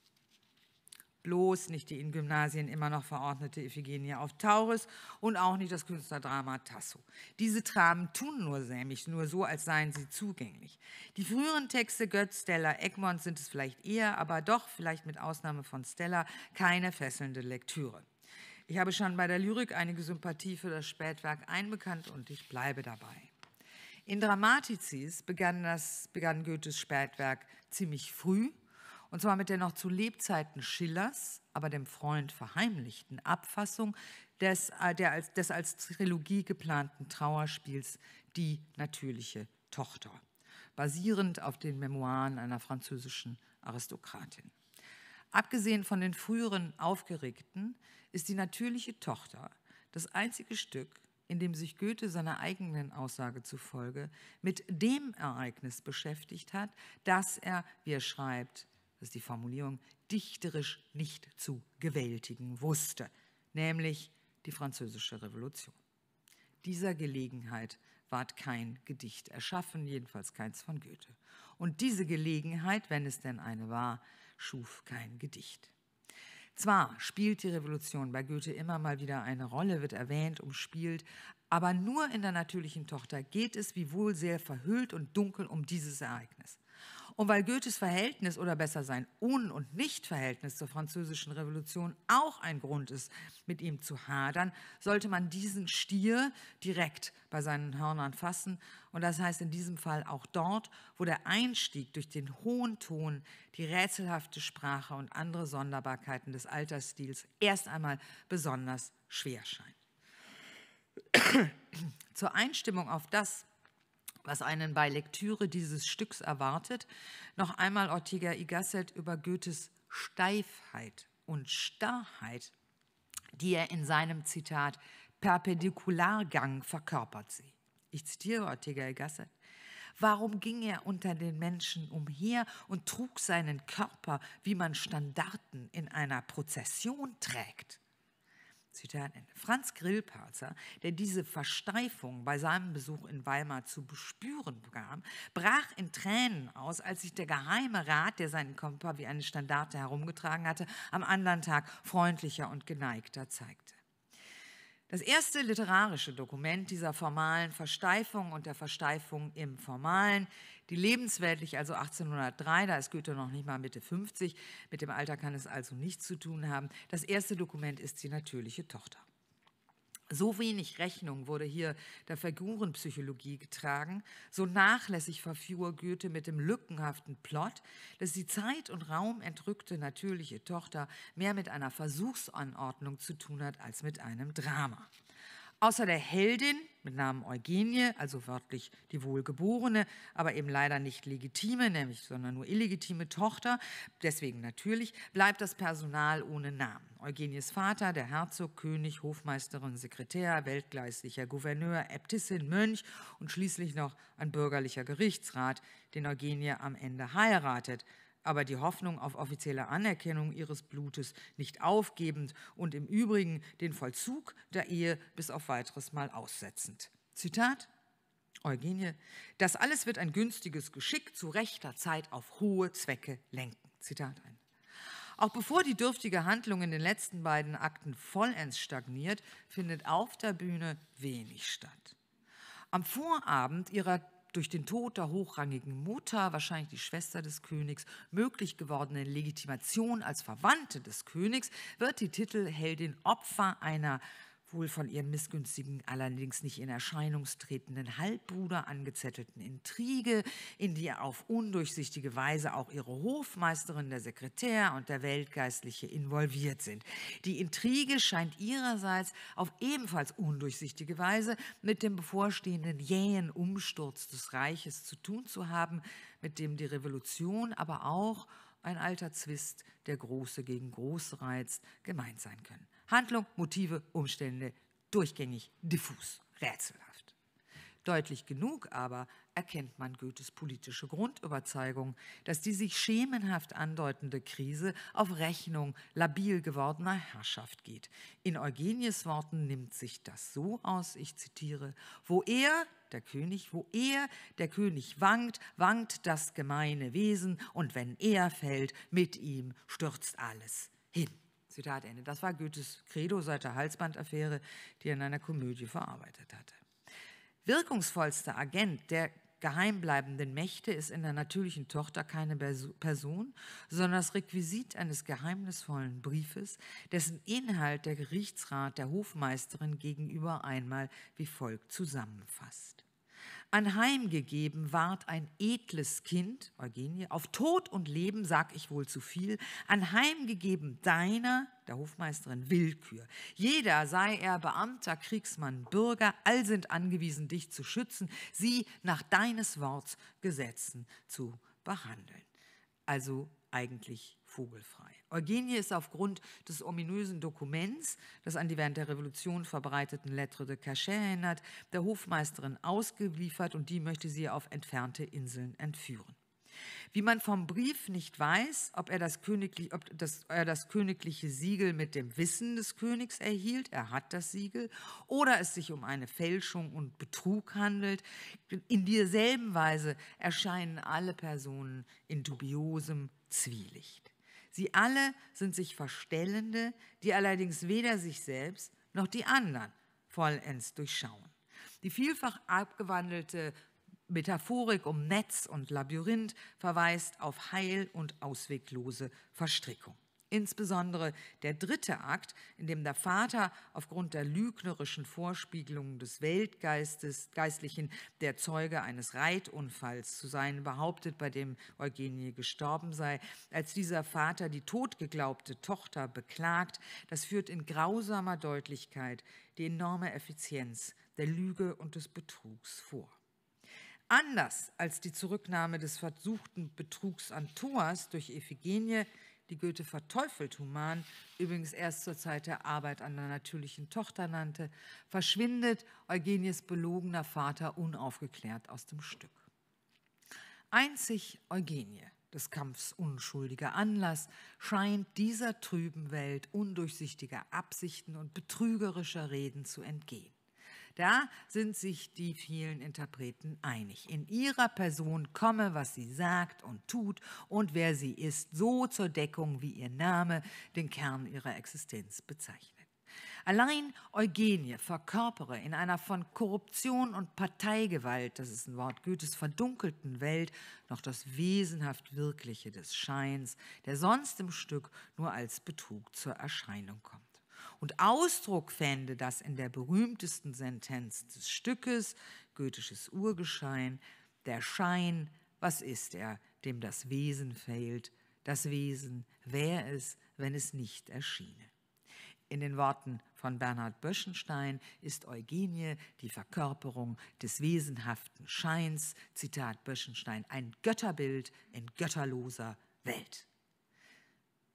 bloß nicht die in Gymnasien immer noch verordnete Iphigenie auf Tauris und auch nicht das Künstlerdrama Tasso. Diese Dramen tun nur sämig, nur so, als seien sie zugänglich. Die früheren Texte Götz, Stella, Egmont sind es vielleicht eher, aber doch, vielleicht mit Ausnahme von Stella, keine fesselnde Lektüre. Ich habe schon bei der Lyrik einige Sympathie für das Spätwerk einbekannt und ich bleibe dabei. In Dramaticis begann, das, begann Goethes Spätwerk ziemlich früh, und zwar mit der noch zu Lebzeiten Schillers, aber dem Freund verheimlichten Abfassung des, äh, der als, des als Trilogie geplanten Trauerspiels Die natürliche Tochter, basierend auf den Memoiren einer französischen Aristokratin. Abgesehen von den früheren Aufgeregten ist die natürliche Tochter das einzige Stück, in dem sich Goethe seiner eigenen Aussage zufolge mit dem Ereignis beschäftigt hat, das er, wie er schreibt, das ist die Formulierung, dichterisch nicht zu gewältigen wusste, nämlich die Französische Revolution. Dieser Gelegenheit ward kein Gedicht erschaffen, jedenfalls keins von Goethe. Und diese Gelegenheit, wenn es denn eine war, schuf kein Gedicht. Zwar spielt die Revolution bei Goethe immer mal wieder eine Rolle, wird erwähnt, umspielt, aber nur in der natürlichen Tochter geht es, wiewohl sehr verhüllt und dunkel, um dieses Ereignis. Und weil Goethes Verhältnis oder besser sein Un- und Nicht-Verhältnis zur französischen Revolution auch ein Grund ist, mit ihm zu hadern, sollte man diesen Stier direkt bei seinen Hörnern fassen. Und das heißt in diesem Fall auch dort, wo der Einstieg durch den hohen Ton, die rätselhafte Sprache und andere Sonderbarkeiten des Altersstils erst einmal besonders schwer scheint. *clears throat* Zur Einstimmung auf das, was einen bei Lektüre dieses Stücks erwartet, noch einmal Ortega y Gasset über Goethes Steifheit und Starrheit, die er in seinem Zitat Perpendikulargang verkörpert sie. Ich zitiere Ortega y Gasset. Warum ging er unter den Menschen umher und trug seinen Körper, wie man Standarten in einer Prozession trägt? Zitat Ende. Franz Grillparzer, der diese Versteifung bei seinem Besuch in Weimar zu bespüren bekam, brach in Tränen aus, als sich der geheime Rat, der seinen Kompa wie eine Standarte herumgetragen hatte, am anderen Tag freundlicher und geneigter zeigte. Das erste literarische Dokument dieser formalen Versteifung und der Versteifung im Formalen, die lebensweltlich, also 1803, da ist Goethe noch nicht mal Mitte 50, mit dem Alter kann es also nichts zu tun haben. Das erste Dokument ist die natürliche Tochter. So wenig Rechnung wurde hier der Figurenpsychologie getragen, so nachlässig verfuhr Goethe mit dem lückenhaften Plot, dass die Zeit und Raum entrückte natürliche Tochter mehr mit einer Versuchsanordnung zu tun hat als mit einem Drama. Außer der Heldin mit Namen Eugenie, also wörtlich die wohlgeborene, aber eben leider nicht legitime, nämlich sondern nur illegitime Tochter, deswegen natürlich, bleibt das Personal ohne Namen. Eugenies Vater, der Herzog, König, Hofmeisterin, Sekretär, weltgleislicher Gouverneur, Äbtissin, Mönch und schließlich noch ein bürgerlicher Gerichtsrat, den Eugenie am Ende heiratet aber die Hoffnung auf offizielle Anerkennung ihres Blutes nicht aufgebend und im Übrigen den Vollzug der Ehe bis auf weiteres Mal aussetzend. Zitat Eugenie, das alles wird ein günstiges Geschick zu rechter Zeit auf hohe Zwecke lenken. Zitat ein. Auch bevor die dürftige Handlung in den letzten beiden Akten vollends stagniert, findet auf der Bühne wenig statt. Am Vorabend ihrer durch den Tod der hochrangigen Mutter, wahrscheinlich die Schwester des Königs, möglich gewordenen Legitimation als Verwandte des Königs, wird die Titelheldin Opfer einer wohl von ihrem missgünstigen, allerdings nicht in Erscheinung tretenden Halbbruder angezettelten Intrige, in die auf undurchsichtige Weise auch ihre Hofmeisterin, der Sekretär und der Weltgeistliche involviert sind. Die Intrige scheint ihrerseits auf ebenfalls undurchsichtige Weise mit dem bevorstehenden jähen Umsturz des Reiches zu tun zu haben, mit dem die Revolution aber auch ein alter Zwist, der Große gegen Große reizt, gemeint sein können. Handlung, Motive, Umstände, durchgängig, diffus, rätselhaft. Deutlich genug aber erkennt man Goethes politische Grundüberzeugung, dass die sich schemenhaft andeutende Krise auf Rechnung labil gewordener Herrschaft geht. In Eugenies Worten nimmt sich das so aus, ich zitiere, wo er, der König, wo er, der König wankt, wankt das gemeine Wesen und wenn er fällt, mit ihm stürzt alles hin. Zitat Ende. Das war Goethes Credo seit der Halsbandaffäre, die er in einer Komödie verarbeitet hatte. Wirkungsvollster Agent der geheimbleibenden Mächte ist in der natürlichen Tochter keine Person, sondern das Requisit eines geheimnisvollen Briefes, dessen Inhalt der Gerichtsrat der Hofmeisterin gegenüber einmal wie folgt zusammenfasst. Anheimgegeben ward ein edles Kind, Eugenie, auf Tod und Leben, sag ich wohl zu viel, anheimgegeben deiner, der Hofmeisterin, Willkür. Jeder sei er Beamter, Kriegsmann, Bürger, all sind angewiesen, dich zu schützen, sie nach deines Worts Gesetzen zu behandeln. Also eigentlich vogelfrei. Eugenie ist aufgrund des ominösen Dokuments, das an die während der Revolution verbreiteten Lettre de Cachet erinnert, der Hofmeisterin ausgeliefert und die möchte sie auf entfernte Inseln entführen. Wie man vom Brief nicht weiß, ob er das, königlich, ob das, er das königliche Siegel mit dem Wissen des Königs erhielt, er hat das Siegel, oder es sich um eine Fälschung und Betrug handelt, in derselben Weise erscheinen alle Personen in dubiosem Zwielicht. Sie alle sind sich Verstellende, die allerdings weder sich selbst noch die anderen vollends durchschauen. Die vielfach abgewandelte Metaphorik um Netz und Labyrinth verweist auf Heil und ausweglose Verstrickung. Insbesondere der dritte Akt, in dem der Vater aufgrund der lügnerischen Vorspiegelungen des Weltgeistes, Geistlichen, der Zeuge eines Reitunfalls zu sein behauptet, bei dem Eugenie gestorben sei, als dieser Vater die totgeglaubte Tochter beklagt, das führt in grausamer Deutlichkeit die enorme Effizienz der Lüge und des Betrugs vor. Anders als die Zurücknahme des versuchten Betrugs an Thoas durch Iphigenie die Goethe verteufelt human, übrigens erst zur Zeit der Arbeit an der natürlichen Tochter nannte, verschwindet Eugenies belogener Vater unaufgeklärt aus dem Stück. Einzig Eugenie, des Kampfs unschuldiger Anlass, scheint dieser trüben Welt undurchsichtiger Absichten und betrügerischer Reden zu entgehen. Da sind sich die vielen Interpreten einig. In ihrer Person komme, was sie sagt und tut und wer sie ist, so zur Deckung, wie ihr Name den Kern ihrer Existenz bezeichnet. Allein Eugenie verkörpere in einer von Korruption und Parteigewalt, das ist ein Wort Goethes, verdunkelten Welt noch das wesenhaft Wirkliche des Scheins, der sonst im Stück nur als Betrug zur Erscheinung kommt und Ausdruck fände das in der berühmtesten Sentenz des Stückes, Goethisches Urgeschein, der Schein, was ist er, dem das Wesen fehlt, das Wesen, wäre es, wenn es nicht erschiene. In den Worten von Bernhard Böschenstein ist Eugenie die Verkörperung des wesenhaften Scheins, Zitat Böschenstein, ein Götterbild in götterloser Welt.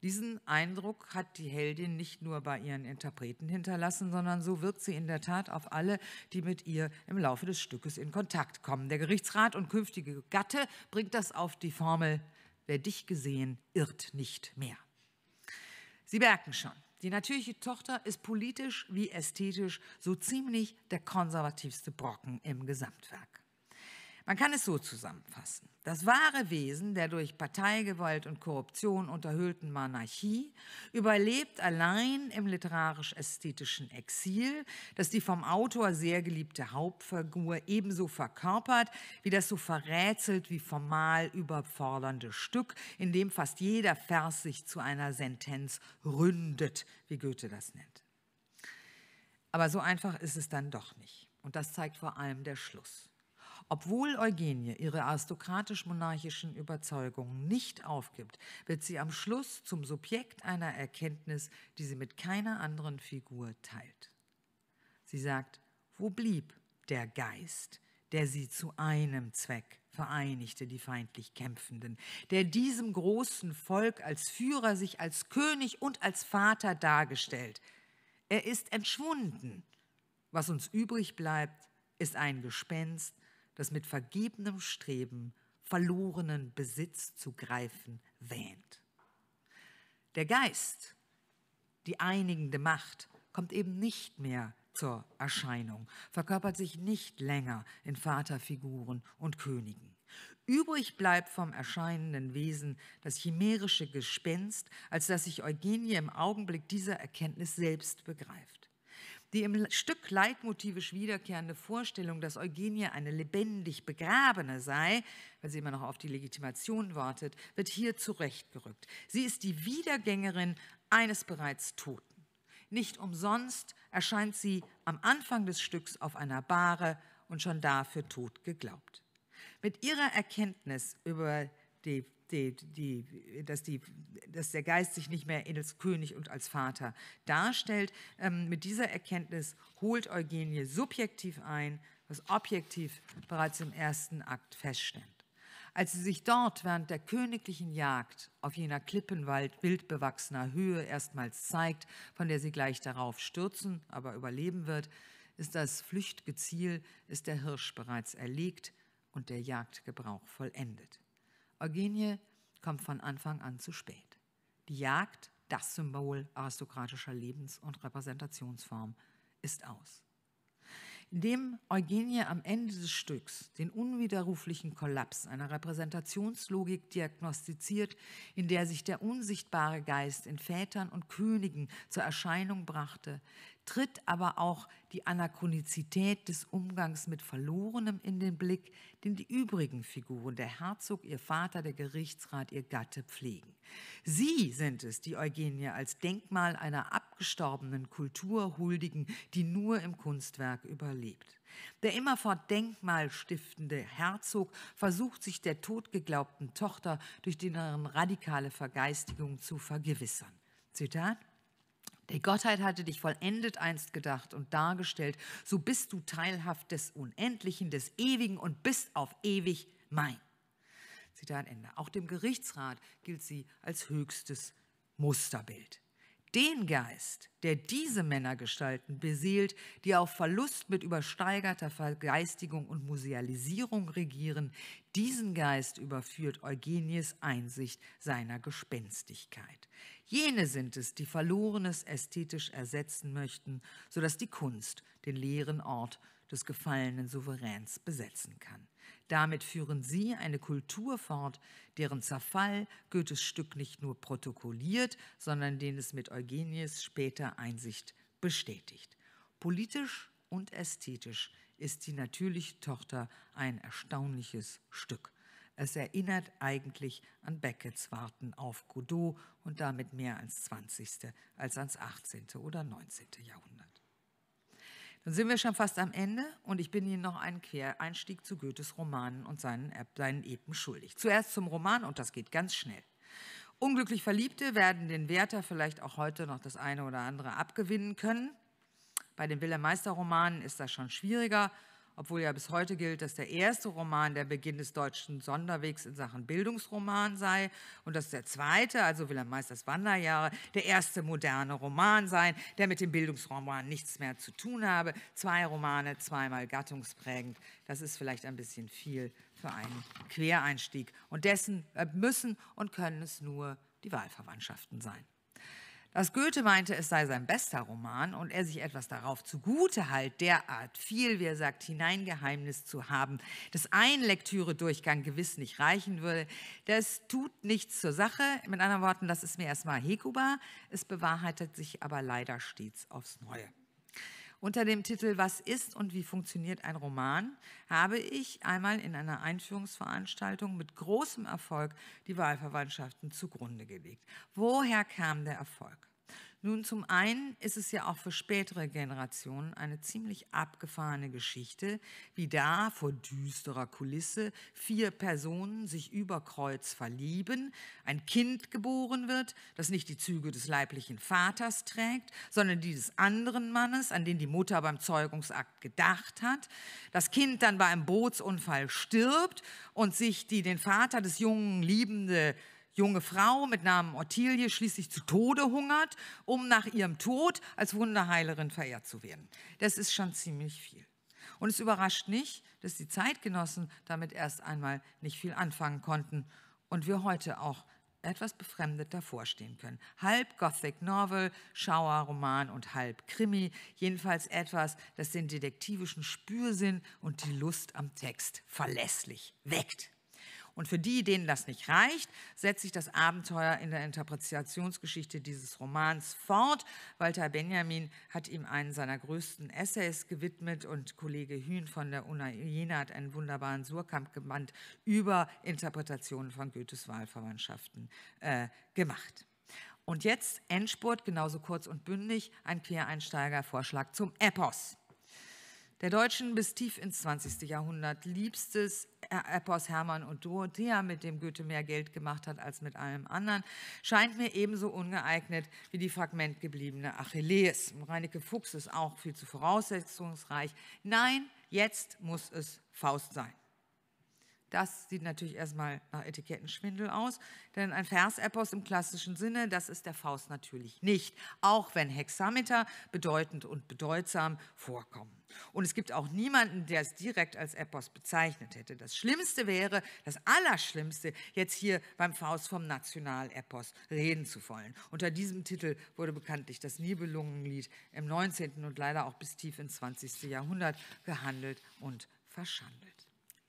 Diesen Eindruck hat die Heldin nicht nur bei ihren Interpreten hinterlassen, sondern so wirkt sie in der Tat auf alle, die mit ihr im Laufe des Stückes in Kontakt kommen. Der Gerichtsrat und künftige Gatte bringt das auf die Formel, wer dich gesehen, irrt nicht mehr. Sie merken schon, die natürliche Tochter ist politisch wie ästhetisch so ziemlich der konservativste Brocken im Gesamtwerk. Man kann es so zusammenfassen. Das wahre Wesen der durch Parteigewalt und Korruption unterhöhlten Monarchie überlebt allein im literarisch-ästhetischen Exil, das die vom Autor sehr geliebte Hauptfigur ebenso verkörpert wie das so verrätselt wie formal überfordernde Stück, in dem fast jeder Vers sich zu einer Sentenz ründet, wie Goethe das nennt. Aber so einfach ist es dann doch nicht. Und das zeigt vor allem der Schluss. Obwohl Eugenie ihre aristokratisch-monarchischen Überzeugungen nicht aufgibt, wird sie am Schluss zum Subjekt einer Erkenntnis, die sie mit keiner anderen Figur teilt. Sie sagt, wo blieb der Geist, der sie zu einem Zweck vereinigte, die feindlich Kämpfenden, der diesem großen Volk als Führer sich als König und als Vater dargestellt. Er ist entschwunden. Was uns übrig bleibt, ist ein Gespenst, das mit vergebenem Streben verlorenen Besitz zu greifen wähnt. Der Geist, die einigende Macht, kommt eben nicht mehr zur Erscheinung, verkörpert sich nicht länger in Vaterfiguren und Königen. Übrig bleibt vom erscheinenden Wesen das chimärische Gespenst, als dass sich Eugenie im Augenblick dieser Erkenntnis selbst begreift. Die im Stück leitmotivisch wiederkehrende Vorstellung, dass Eugenie eine lebendig Begrabene sei, weil sie immer noch auf die Legitimation wartet, wird hier zurechtgerückt. Sie ist die Wiedergängerin eines bereits Toten. Nicht umsonst erscheint sie am Anfang des Stücks auf einer Bahre und schon dafür tot geglaubt. Mit ihrer Erkenntnis über die die, die, dass, die, dass der Geist sich nicht mehr als König und als Vater darstellt. Ähm, mit dieser Erkenntnis holt Eugenie subjektiv ein, was objektiv bereits im ersten Akt feststand. Als sie sich dort während der königlichen Jagd auf jener Klippenwald wildbewachsener Höhe erstmals zeigt, von der sie gleich darauf stürzen, aber überleben wird, ist das flüchtige Ziel, ist der Hirsch bereits erlegt und der Jagdgebrauch vollendet. Eugenie kommt von Anfang an zu spät. Die Jagd, das Symbol aristokratischer Lebens- und Repräsentationsform, ist aus. Indem Eugenie am Ende des Stücks den unwiderruflichen Kollaps einer Repräsentationslogik diagnostiziert, in der sich der unsichtbare Geist in Vätern und Königen zur Erscheinung brachte, tritt aber auch die Anachronizität des Umgangs mit Verlorenem in den Blick, den die übrigen Figuren, der Herzog, ihr Vater, der Gerichtsrat, ihr Gatte pflegen. Sie sind es, die Eugenie als Denkmal einer abgestorbenen Kultur huldigen, die nur im Kunstwerk überlebt. Der immerfort denkmalstiftende Herzog versucht sich der totgeglaubten Tochter durch deren radikale Vergeistigung zu vergewissern. Zitat die Gottheit hatte dich vollendet einst gedacht und dargestellt, so bist du teilhaft des Unendlichen, des Ewigen und bist auf ewig mein. Zitat Ende. Auch dem Gerichtsrat gilt sie als höchstes Musterbild. Den Geist, der diese Männergestalten beseelt, die auf Verlust mit übersteigerter Vergeistigung und Musealisierung regieren, diesen Geist überführt Eugenies Einsicht seiner Gespenstigkeit. Jene sind es, die Verlorenes ästhetisch ersetzen möchten, sodass die Kunst den leeren Ort des gefallenen Souveräns besetzen kann. Damit führen sie eine Kultur fort, deren Zerfall Goethes Stück nicht nur protokolliert, sondern den es mit Eugenies später Einsicht bestätigt. Politisch und ästhetisch ist die natürliche Tochter ein erstaunliches Stück. Es erinnert eigentlich an Beckett's Warten auf Godot und damit mehr ans 20. als ans 18. oder 19. Jahrhundert. Dann sind wir schon fast am Ende und ich bin Ihnen noch einen Quereinstieg zu Goethes Romanen und seinen, seinen Epen schuldig. Zuerst zum Roman und das geht ganz schnell. Unglücklich Verliebte werden den Werther vielleicht auch heute noch das eine oder andere abgewinnen können. Bei den Wilhelm Meister Romanen ist das schon schwieriger obwohl ja bis heute gilt, dass der erste Roman der Beginn des deutschen Sonderwegs in Sachen Bildungsroman sei und dass der zweite, also Wilhelm Meisters Wanderjahre, der erste moderne Roman sei, der mit dem Bildungsroman nichts mehr zu tun habe. Zwei Romane, zweimal gattungsprägend. Das ist vielleicht ein bisschen viel für einen Quereinstieg. Und dessen äh, müssen und können es nur die Wahlverwandtschaften sein. Dass Goethe meinte, es sei sein bester Roman und er sich etwas darauf zugute halt, derart viel, wie er sagt, Hineingeheimnis zu haben, dass ein Lektüre-Durchgang gewiss nicht reichen würde, das tut nichts zur Sache. Mit anderen Worten, das ist mir erstmal Hekuba. Es bewahrheitet sich aber leider stets aufs Neue. Unter dem Titel Was ist und wie funktioniert ein Roman habe ich einmal in einer Einführungsveranstaltung mit großem Erfolg die Wahlverwandtschaften zugrunde gelegt. Woher kam der Erfolg? Nun, zum einen ist es ja auch für spätere Generationen eine ziemlich abgefahrene Geschichte, wie da vor düsterer Kulisse vier Personen sich über Kreuz verlieben, ein Kind geboren wird, das nicht die Züge des leiblichen Vaters trägt, sondern die des anderen Mannes, an den die Mutter beim Zeugungsakt gedacht hat. Das Kind dann bei einem Bootsunfall stirbt und sich die den Vater des Jungen liebende junge Frau mit Namen Ottilie schließlich zu Tode hungert, um nach ihrem Tod als Wunderheilerin verehrt zu werden. Das ist schon ziemlich viel. Und es überrascht nicht, dass die Zeitgenossen damit erst einmal nicht viel anfangen konnten und wir heute auch etwas befremdet davor stehen können. Halb Gothic Novel, Schauerroman und halb Krimi, jedenfalls etwas, das den detektivischen Spürsinn und die Lust am Text verlässlich weckt. Und für die, denen das nicht reicht, setzt sich das Abenteuer in der Interpretationsgeschichte dieses Romans fort. Walter Benjamin hat ihm einen seiner größten Essays gewidmet und Kollege Hühn von der UNA Jena hat einen wunderbaren Surkamp gebannt über Interpretationen von Goethes Wahlverwandtschaften äh, gemacht. Und jetzt Endspurt, genauso kurz und bündig, ein Quereinsteiger-Vorschlag zum Epos. Der Deutschen bis tief ins 20. Jahrhundert liebstes Epos äh, Hermann und Dorothea mit dem Goethe mehr Geld gemacht hat als mit allem anderen, scheint mir ebenso ungeeignet wie die fragmentgebliebene Achilles. Reineke Fuchs ist auch viel zu voraussetzungsreich. Nein, jetzt muss es Faust sein. Das sieht natürlich erstmal nach Etikettenschwindel aus, denn ein Versepos im klassischen Sinne, das ist der Faust natürlich nicht, auch wenn Hexameter bedeutend und bedeutsam vorkommen. Und es gibt auch niemanden, der es direkt als Epos bezeichnet hätte. Das Schlimmste wäre, das Allerschlimmste, jetzt hier beim Faust vom Nationalepos reden zu wollen. Unter diesem Titel wurde bekanntlich das Nibelungenlied im 19. und leider auch bis tief ins 20. Jahrhundert gehandelt und verschandelt.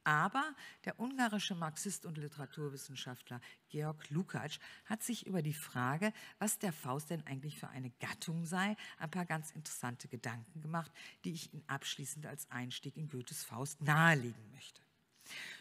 Aber der ungarische Marxist und Literaturwissenschaftler Georg Lukács hat sich über die Frage, was der Faust denn eigentlich für eine Gattung sei, ein paar ganz interessante Gedanken gemacht, die ich Ihnen abschließend als Einstieg in Goethes Faust nahelegen möchte.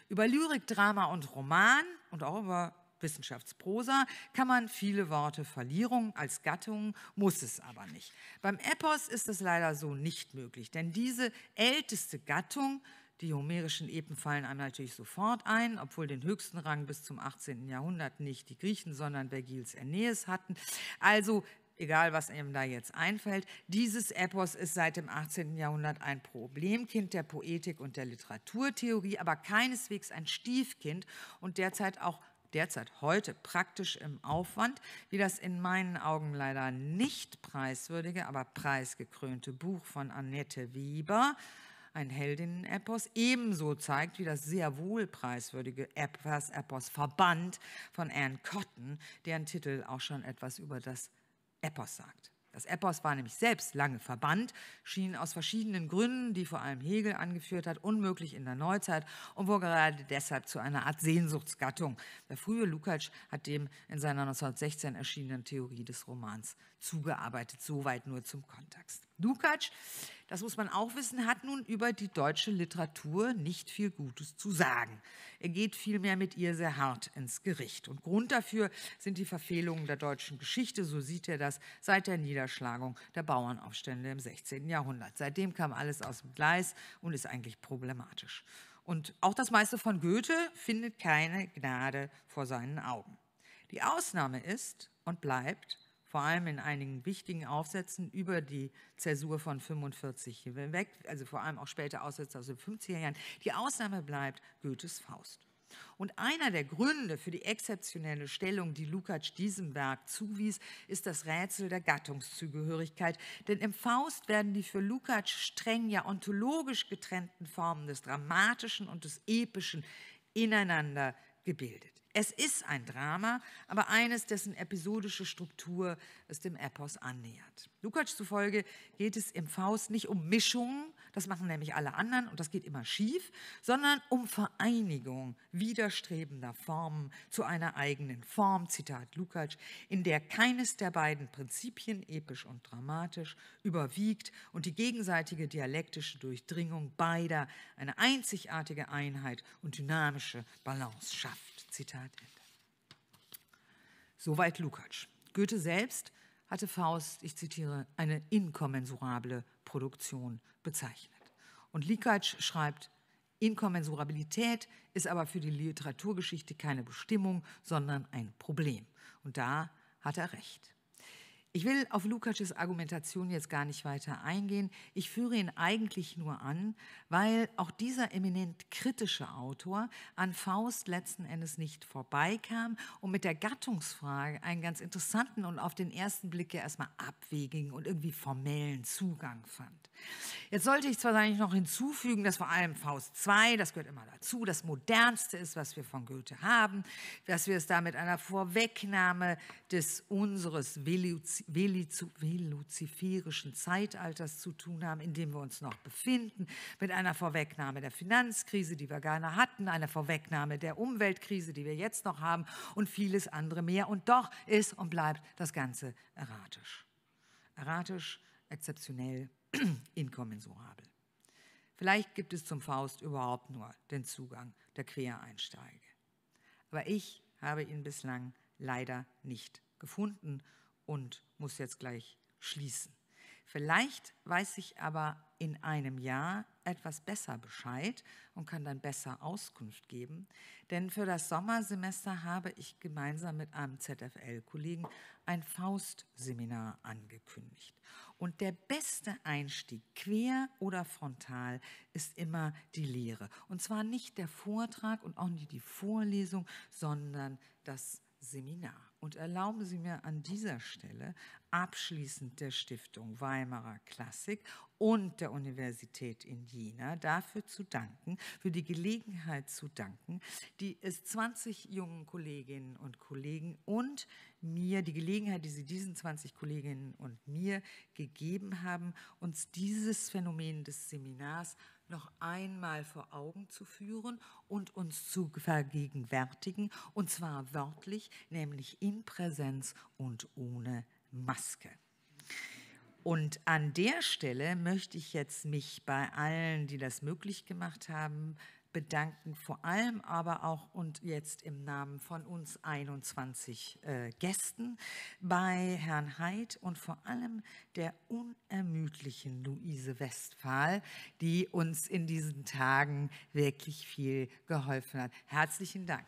Über Lyrik, Drama und Roman und auch über Wissenschaftsprosa kann man viele Worte verlieren, als Gattung, muss es aber nicht. Beim Epos ist es leider so nicht möglich, denn diese älteste Gattung die homerischen Epen fallen einem natürlich sofort ein, obwohl den höchsten Rang bis zum 18. Jahrhundert nicht die Griechen, sondern Vergils Aeneas hatten. Also egal was einem da jetzt einfällt, dieses Epos ist seit dem 18. Jahrhundert ein Problemkind der Poetik und der Literaturtheorie, aber keineswegs ein Stiefkind und derzeit auch derzeit heute praktisch im Aufwand, wie das in meinen Augen leider nicht preiswürdige, aber preisgekrönte Buch von Annette Weber ein Heldinnen-Epos, ebenso zeigt wie das sehr wohl preiswürdige epos epos Verband von Anne Cotton, deren Titel auch schon etwas über das Epos sagt. Das Epos war nämlich selbst lange verbannt, schien aus verschiedenen Gründen, die vor allem Hegel angeführt hat, unmöglich in der Neuzeit und wurde gerade deshalb zu einer Art Sehnsuchtsgattung. Der frühe Lukács hat dem in seiner 1916 erschienenen Theorie des Romans zugearbeitet. Soweit nur zum Kontext. Lukács das muss man auch wissen, hat nun über die deutsche Literatur nicht viel Gutes zu sagen. Er geht vielmehr mit ihr sehr hart ins Gericht. Und Grund dafür sind die Verfehlungen der deutschen Geschichte, so sieht er das, seit der Niederschlagung der Bauernaufstände im 16. Jahrhundert. Seitdem kam alles aus dem Gleis und ist eigentlich problematisch. Und auch das meiste von Goethe findet keine Gnade vor seinen Augen. Die Ausnahme ist und bleibt vor allem in einigen wichtigen Aufsätzen über die Zäsur von 45 hinweg, also vor allem auch später Aufsätze aus den 50er Jahren. Die Ausnahme bleibt Goethes Faust. Und einer der Gründe für die exzeptionelle Stellung, die Lukacs diesem Werk zuwies, ist das Rätsel der Gattungszugehörigkeit. Denn im Faust werden die für Lukacs streng ja ontologisch getrennten Formen des Dramatischen und des Epischen ineinander gebildet. Es ist ein Drama, aber eines, dessen episodische Struktur es dem Epos annähert. Lukacs zufolge geht es im Faust nicht um Mischungen, das machen nämlich alle anderen und das geht immer schief, sondern um Vereinigung widerstrebender Formen zu einer eigenen Form, Zitat Lukacs, in der keines der beiden Prinzipien, episch und dramatisch, überwiegt und die gegenseitige dialektische Durchdringung beider eine einzigartige Einheit und dynamische Balance schafft. Zitat Ende. Soweit Lukacs. Goethe selbst hatte Faust, ich zitiere, eine inkommensurable Produktion bezeichnet. Und Lukacs schreibt, Inkommensurabilität ist aber für die Literaturgeschichte keine Bestimmung, sondern ein Problem. Und da hat er recht. Ich will auf Lukacs Argumentation jetzt gar nicht weiter eingehen. Ich führe ihn eigentlich nur an, weil auch dieser eminent kritische Autor an Faust letzten Endes nicht vorbeikam und mit der Gattungsfrage einen ganz interessanten und auf den ersten Blick ja erstmal abwegigen und irgendwie formellen Zugang fand. Jetzt sollte ich zwar eigentlich noch hinzufügen, dass vor allem Faust 2, das gehört immer dazu, das modernste ist, was wir von Goethe haben, dass wir es da mit einer Vorwegnahme des unseres Veluzismus veluzifirischen Zeitalters zu tun haben, in dem wir uns noch befinden, mit einer Vorwegnahme der Finanzkrise, die wir gerne hatten, einer Vorwegnahme der Umweltkrise, die wir jetzt noch haben und vieles andere mehr. Und doch ist und bleibt das Ganze erratisch. Erratisch, exzeptionell, *clears throat* inkommensurabel. Vielleicht gibt es zum Faust überhaupt nur den Zugang der Quereinsteige. Aber ich habe ihn bislang leider nicht gefunden und muss jetzt gleich schließen. Vielleicht weiß ich aber in einem Jahr etwas besser Bescheid und kann dann besser Auskunft geben, denn für das Sommersemester habe ich gemeinsam mit einem ZFL-Kollegen ein Faust-Seminar angekündigt. Und der beste Einstieg, quer oder frontal, ist immer die Lehre. Und zwar nicht der Vortrag und auch nicht die Vorlesung, sondern das Seminar. Und erlauben Sie mir an dieser Stelle abschließend der Stiftung Weimarer Klassik und der Universität in Jena dafür zu danken, für die Gelegenheit zu danken, die es 20 jungen Kolleginnen und Kollegen und mir, die Gelegenheit, die sie diesen 20 Kolleginnen und mir gegeben haben, uns dieses Phänomen des Seminars noch einmal vor Augen zu führen und uns zu vergegenwärtigen, und zwar wörtlich, nämlich in Präsenz und ohne Maske. Und an der Stelle möchte ich jetzt mich bei allen, die das möglich gemacht haben, bedanken, vor allem aber auch und jetzt im Namen von uns 21 äh, Gästen bei Herrn Heid und vor allem der unermüdlichen Luise Westphal, die uns in diesen Tagen wirklich viel geholfen hat. Herzlichen Dank.